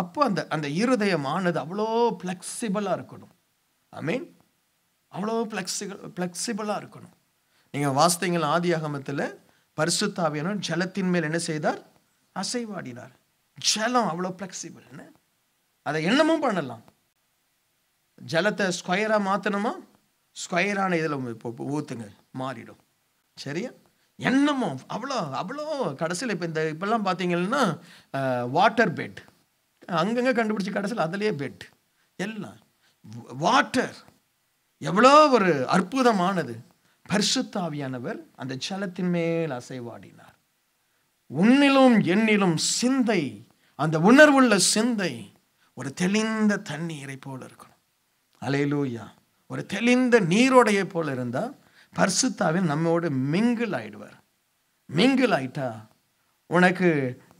அப்போ அந்த அந்த இருதயமானது அவ்வளோ ஃப்ளெக்சிபிளாக இருக்கணும் ஐ மீன் அவ்வளோ ஃப்ளெக்சிபிள் ஃப்ளெக்சிபிளாக இருக்கணும் நீங்கள் வாஸ்தங்கள் ஆதி அகமத்தில் பரிசுத்தாவியான ஜலத்தின் மேல் என்ன செய்தார் அசைவாடினார் ஜலம் அவ்வளோ ஃப்ளெக்சிபிள் என்ன அதை எண்ணமும் பண்ணலாம் ஜலத்தை ஸ்கொயராக மாற்றணுமா ஸ்கொயரான இதில் இப்போ ஊற்றுங்க மாறிடும் சரியா எண்ணமும் அவ்வளோ அவ்வளோ கடைசியில் இப்போ இந்த இப்போல்லாம் பார்த்தீங்கன்னா வாட்டர் பெட் அங்கங்கே கண்டுபிடிச்சி கடைசியில் அதுலேயே பெட் எல்லாம் வாட்டர் எவ்வளோ ஒரு அற்புதமானது பரிசுத்தாவியானவர் அந்த ஜலத்தின் மேல் அசைவாடினார் உன்னிலும் எண்ணிலும் சிந்தை அந்த உணர்வுள்ள சிந்தை ஒரு தெளிந்த தண்ணீரை போல் இருக்கணும் அலையிலூயா ஒரு தெளிந்த நீரோடைய போல் இருந்தால் பர்சுத்தாவில் நம்மோடு மிங்கிள் ஆயிடுவார் மிங்கிள் ஆயிட்டா உனக்கு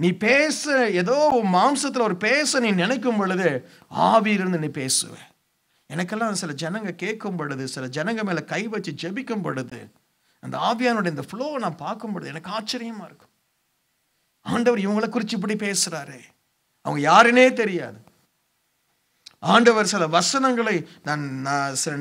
நீ பேச ஏதோ மாம்சத்தில் ஒரு பேச நீ நினைக்கும் பொழுது ஆவியிலிருந்து நீ பேசுவேன் எனக்கெல்லாம் சில ஜனங்க கேட்கும் பொழுது சில ஜனங்க மேலே கை வச்சு ஜபிக்கும் பொழுது அந்த ஆவியானுடைய இந்த ஃப்ளோ நான் பார்க்கும் பொழுது எனக்கு ஆச்சரியமாக இருக்கும் ஆண்டவர் இவங்களை குறித்து இப்படி பேசுகிறாரு அவங்க யாருன்னே தெரியாது ஆண்டவர் சில வசனங்களை நான் சில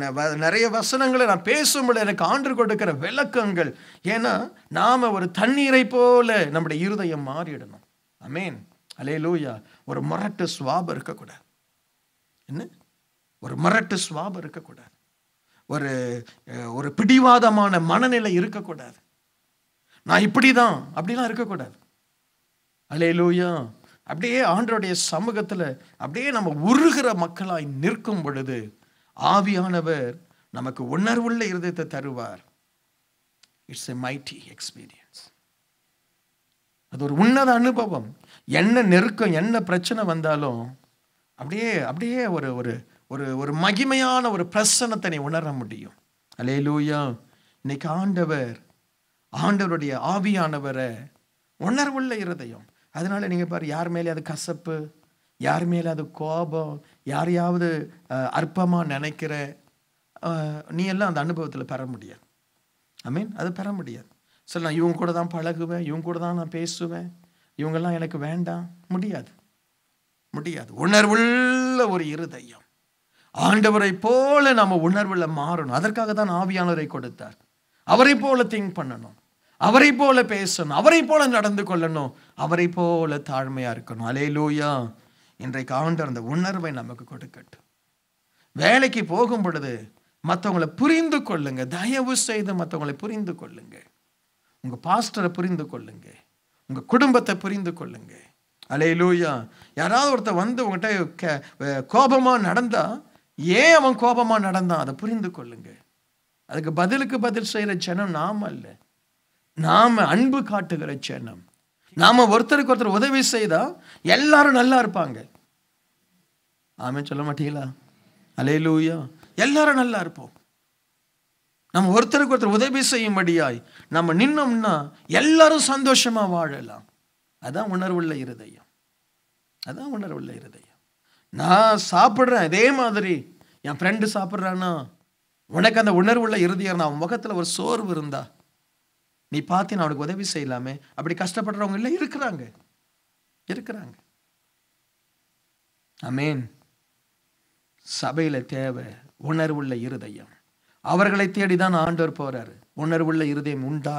நிறைய வசனங்களை நான் பேசும்போது எனக்கு ஆண்டு கொடுக்கிற விளக்கங்கள் ஏன்னா நாம் ஒரு தண்ணீரை போல நம்முடைய இருதயம் மாறிடணும் அமேன் அலே லூயா ஒரு மரட்டு சுவாபம் இருக்கக்கூடாது என்ன ஒரு மரட்டு சுவாபம் இருக்கக்கூடாது ஒரு ஒரு பிடிவாதமான மனநிலை இருக்கக்கூடாது நான் இப்படி தான் அப்படிலாம் இருக்கக்கூடாது அலே லூயா அப்படியே ஆண்டோடைய சமூகத்தில் அப்படியே நம்ம உருகிற மக்களாய் நிற்கும் பொழுது ஆவியானவர் நமக்கு உணர்வுள்ள இருதயத்தை தருவார் இட்ஸ் எ மைட்டி எக்ஸ்பீரியன்ஸ் அது ஒரு உன்னத அனுபவம் என்ன நெருக்கம் என்ன பிரச்சனை வந்தாலும் அப்படியே அப்படியே ஒரு ஒரு ஒரு ஒரு மகிமையான ஒரு பிரசனத்தை நீ உணர முடியும் அலே லூயா இன்னைக்கு ஆண்டவர் ஆண்டவருடைய ஆவியானவரை உணர்வுள்ள இருதயம் அதனால் நீங்கள் பாரு யார் மேலே அது கசப்பு யார் மேலே அது கோபம் யாரையாவது அற்பமாக நினைக்கிற நீ எல்லாம் அந்த அனுபவத்தில் பெற முடியாது ஐ மீன் அது பெற முடியாது சரி நான் இவங்க கூட தான் பழகுவேன் இவங்க கூட தான் நான் பேசுவேன் இவங்கெல்லாம் எனக்கு வேண்டாம் முடியாது முடியாது உணர்வுள்ள ஒரு இருதயம் ஆண்டவரை போல நம்ம உணர்வுல மாறணும் அதற்காக தான் ஆவியானவரை கொடுத்தார் அவரை போல திங்க் பண்ணணும் அவரை போல பேசணும் அவரை போல நடந்து கொள்ளணும் அவரை போல தாழ்மையாக இருக்கணும் அலே லூயா இன்றைக்கு ஆண்டவர் அந்த உணர்வை நமக்கு கொடுக்கட்டும் வேலைக்கு போகும் பொழுது மற்றவங்களை புரிந்து கொள்ளுங்க தயவு செய்து மற்றவங்களை புரிந்து கொள்ளுங்க உங்கள் பாஸ்டரை புரிந்து கொள்ளுங்க உங்கள் குடும்பத்தை புரிந்து கொள்ளுங்க அலே லூயா யாராவது ஒருத்தர் வந்து உங்கள்கிட்ட கோபமாக நடந்தா ஏன் அவன் கோபமாக நடந்தான் அதை புரிந்து கொள்ளுங்க அதுக்கு பதிலுக்கு பதில் செய்கிற ஜனம் நாம அல்ல நாம அன்பு காட்டுகிற ஜனம் நாம் ஒருத்தருக்கு ஒருத்தர் உதவி செய்தால் எல்லாரும் நல்லா இருப்பாங்க ஆமே சொல்ல மாட்டீங்களா லூயா எல்லாரும் நல்லா இருப்போம் நம்ம ஒருத்தருக்கு ஒருத்தர் உதவி செய்யும்படியாய் நம்ம நின்னோம்னா எல்லாரும் சந்தோஷமாக வாழலாம் அதான் உணர்வுள்ள இருதயம் அதான் உணர்வுள்ள இருதயம் நான் சாப்பிட்றேன் இதே மாதிரி என் ஃப்ரெண்டு சாப்பிட்றான்னா உனக்கு அந்த உணர்வுள்ள இருதயம் நான் முகத்தில் ஒரு சோர்வு இருந்தா நீ பார்த்து நான் அவனுக்கு உதவி செய்யலாமே அப்படி கஷ்டப்படுறவங்க இல்லை இருக்கிறாங்க இருக்கிறாங்க அமேன் சபையில் தேவை உணர்வுள்ள இருதயம் அவர்களை தேடி தான் ஆண்டவர் போகிறாரு உணர்வுள்ள இருதயம் உண்டா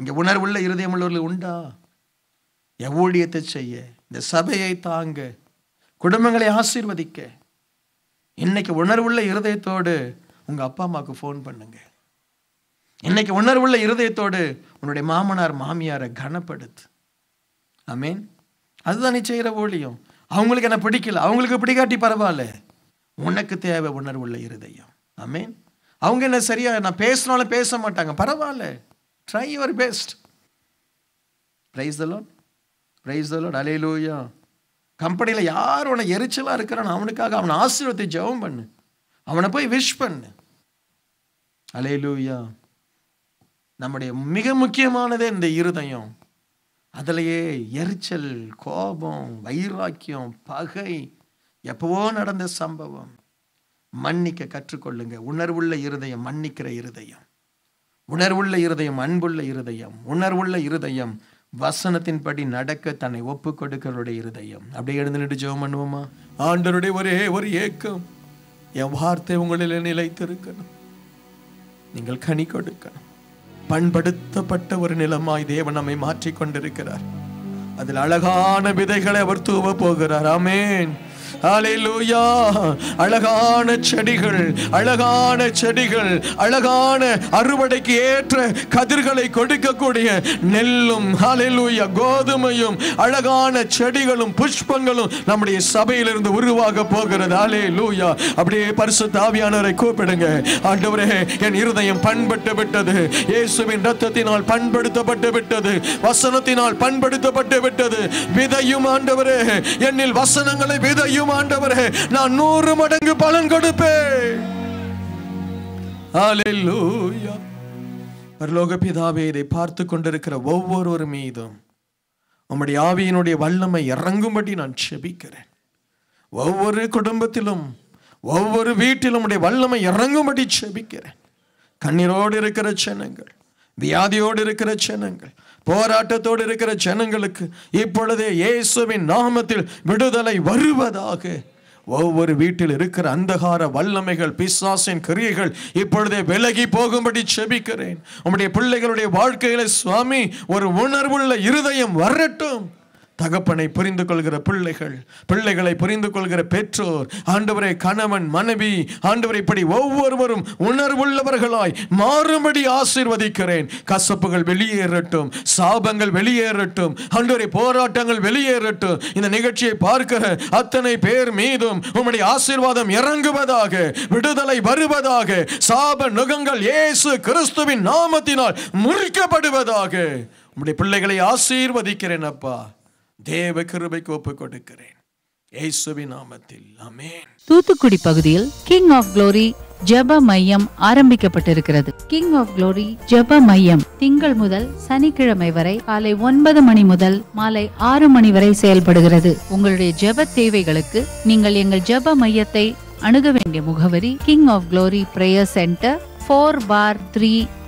இங்கே உணர்வுள்ள இருதயம் உள்ளவர்கள் உண்டா எவ்வூழியத்தை செய்ய இந்த சபையை தாங்க குடும்பங்களை ஆசீர்வதிக்க இன்னைக்கு உணர்வுள்ள இருதயத்தோடு உங்கள் அப்பா அம்மாவுக்கு ஃபோன் பண்ணுங்கள் இன்னைக்கு உணர்வுள்ள இருதயத்தோடு உன்னுடைய மாமனார் மாமியாரை கனப்படுத்து ஆமீன் அதுதான் நீ செய்கிற ஓழியம் அவங்களுக்கு என்ன பிடிக்கல அவங்களுக்கு பிடிக்காட்டி பரவாயில்ல உனக்கு தேவை உணர்வுள்ள இருதயம் ஆமீன் அவங்க என்ன சரியா நான் பேசினாலும் பேச மாட்டாங்க பரவாயில்ல try your best praise the lord praise the lord hallelujah கம்பெனியில் யார் உனக்கு எரிச்சலாக இருக்கிறான் அவனுக்காக அவனை ஆசீர்வத்தை ஜெபம் பண்ணு அவனை போய் விஷ் பண்ணு அலையிலூயா நம்முடைய மிக முக்கியமானதே இந்த இருதயம் அதிலேயே எரிச்சல் கோபம் வைராக்கியம் பகை எப்பவோ நடந்த சம்பவம் மன்னிக்க கற்றுக்கொள்ளுங்க உணர்வுள்ள இருதயம் மன்னிக்கிற இருதயம் உணர்வுள்ள இருதயம் அன்புள்ள இருதயம் உணர்வுள்ள இருதயம் வசனத்தின்படி நடக்க தன்னை ஒப்பு கொடுக்கிறவருடைய இருதயம் அப்படியே எழுந்துட்டு ஜெபம் பண்ணுவோமா ஆண்டருடைய ஒரே ஒரு ஏக்கம் என் வார்த்தை உங்களில் நிலைத்திருக்கணும் நீங்கள் கனி கொடுக்கணும் பண்படுத்தப்பட்ட ஒரு நிலமாய் தேவன் நம்மை மாற்றிக்கொண்டிருக்கிறார் அதில் அழகான விதைகளை அவர் தூவ போகிறார் ஆமேன் அழகான செடிகள் அழகான செடிகள் அழகான அறுவடைக்கு ஏற்ற கதிர்களை கொடுக்கக்கூடிய நெல்லும் கோதுமையும் அழகான செடிகளும் புஷ்பங்களும் நம்முடைய சபையிலிருந்து உருவாக போகிறது அலே லூயா அப்படியே பரிசு தாவியானவரை கூப்பிடுங்க ஆண்டவரே என் இருதயம் பண்பட்டு விட்டது இயேசுவின் ரத்தத்தினால் பண்படுத்தப்பட்டு விட்டது வசனத்தினால் பண்படுத்தப்பட்டு விட்டது விதையும் ஆண்டவரே என்னில் வசனங்களை விதையும் சொல்லும் ஆண்டவரே நான் நூறு மடங்கு பலன் கொடுப்பேன் பரலோக பிதாவே இதை பார்த்து கொண்டிருக்கிற ஒவ்வொருவர் மீதும் உம்முடைய ஆவியினுடைய வல்லமை இறங்கும்படி நான் செபிக்கிறேன் ஒவ்வொரு குடும்பத்திலும் ஒவ்வொரு வீட்டிலும் உடைய வல்லமை இறங்கும்படி செபிக்கிறேன் கண்ணீரோடு இருக்கிற சின்னங்கள் வியாதியோடு இருக்கிற சின்னங்கள் போராட்டத்தோடு இருக்கிற ஜனங்களுக்கு இப்பொழுதே இயேசுவின் நாமத்தில் விடுதலை வருவதாக ஒவ்வொரு வீட்டில் இருக்கிற அந்தகார வல்லமைகள் பிசாசின் கிரியைகள் இப்பொழுதே விலகி போகும்படி செபிக்கிறேன் உம்முடைய பிள்ளைகளுடைய வாழ்க்கையில சுவாமி ஒரு உணர்வுள்ள இருதயம் வரட்டும் தகப்பனை புரிந்து கொள்கிற பிள்ளைகள் பிள்ளைகளை புரிந்து கொள்கிற பெற்றோர் ஆண்டவரை கணவன் மனைவி ஆண்டவரை இப்படி ஒவ்வொருவரும் உணர்வுள்ளவர்களாய் மாறுபடி ஆசீர்வதிக்கிறேன் கசப்புகள் வெளியேறட்டும் சாபங்கள் வெளியேறட்டும் ஆண்டவரை போராட்டங்கள் வெளியேறட்டும் இந்த நிகழ்ச்சியை பார்க்கிற அத்தனை பேர் மீதும் உம்முடைய ஆசீர்வாதம் இறங்குவதாக விடுதலை வருவதாக சாப நுகங்கள் இயேசு கிறிஸ்துவின் நாமத்தினால் முறிக்கப்படுவதாக உம்முடைய பிள்ளைகளை ஆசீர்வதிக்கிறேன் அப்பா தேவ கிருபைக்கு ஒப்புக் கொடுக்கிறேன் தூத்துக்குடி பகுதியில் கிங் ஆஃப் குளோரி ஜப மையம் ஆரம்பிக்கப்பட்டிருக்கிறது கிங் ஆஃப் குளோரி ஜப மையம் திங்கள் முதல் சனிக்கிழமை வரை காலை ஒன்பது மணி முதல் மாலை ஆறு மணி வரை செயல்படுகிறது உங்களுடைய ஜப தேவைகளுக்கு நீங்கள் எங்கள் ஜப மையத்தை அணுக வேண்டிய முகவரி king of glory prayer centre four bar three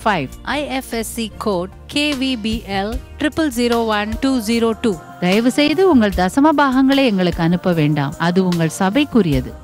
five IFSC code KVBL 001202 தயவு செய்து உங்கள் தசம பாகங்களை எங்களுக்கு அனுப்ப வேண்டாம் அது உங்கள் சபைக்குரியது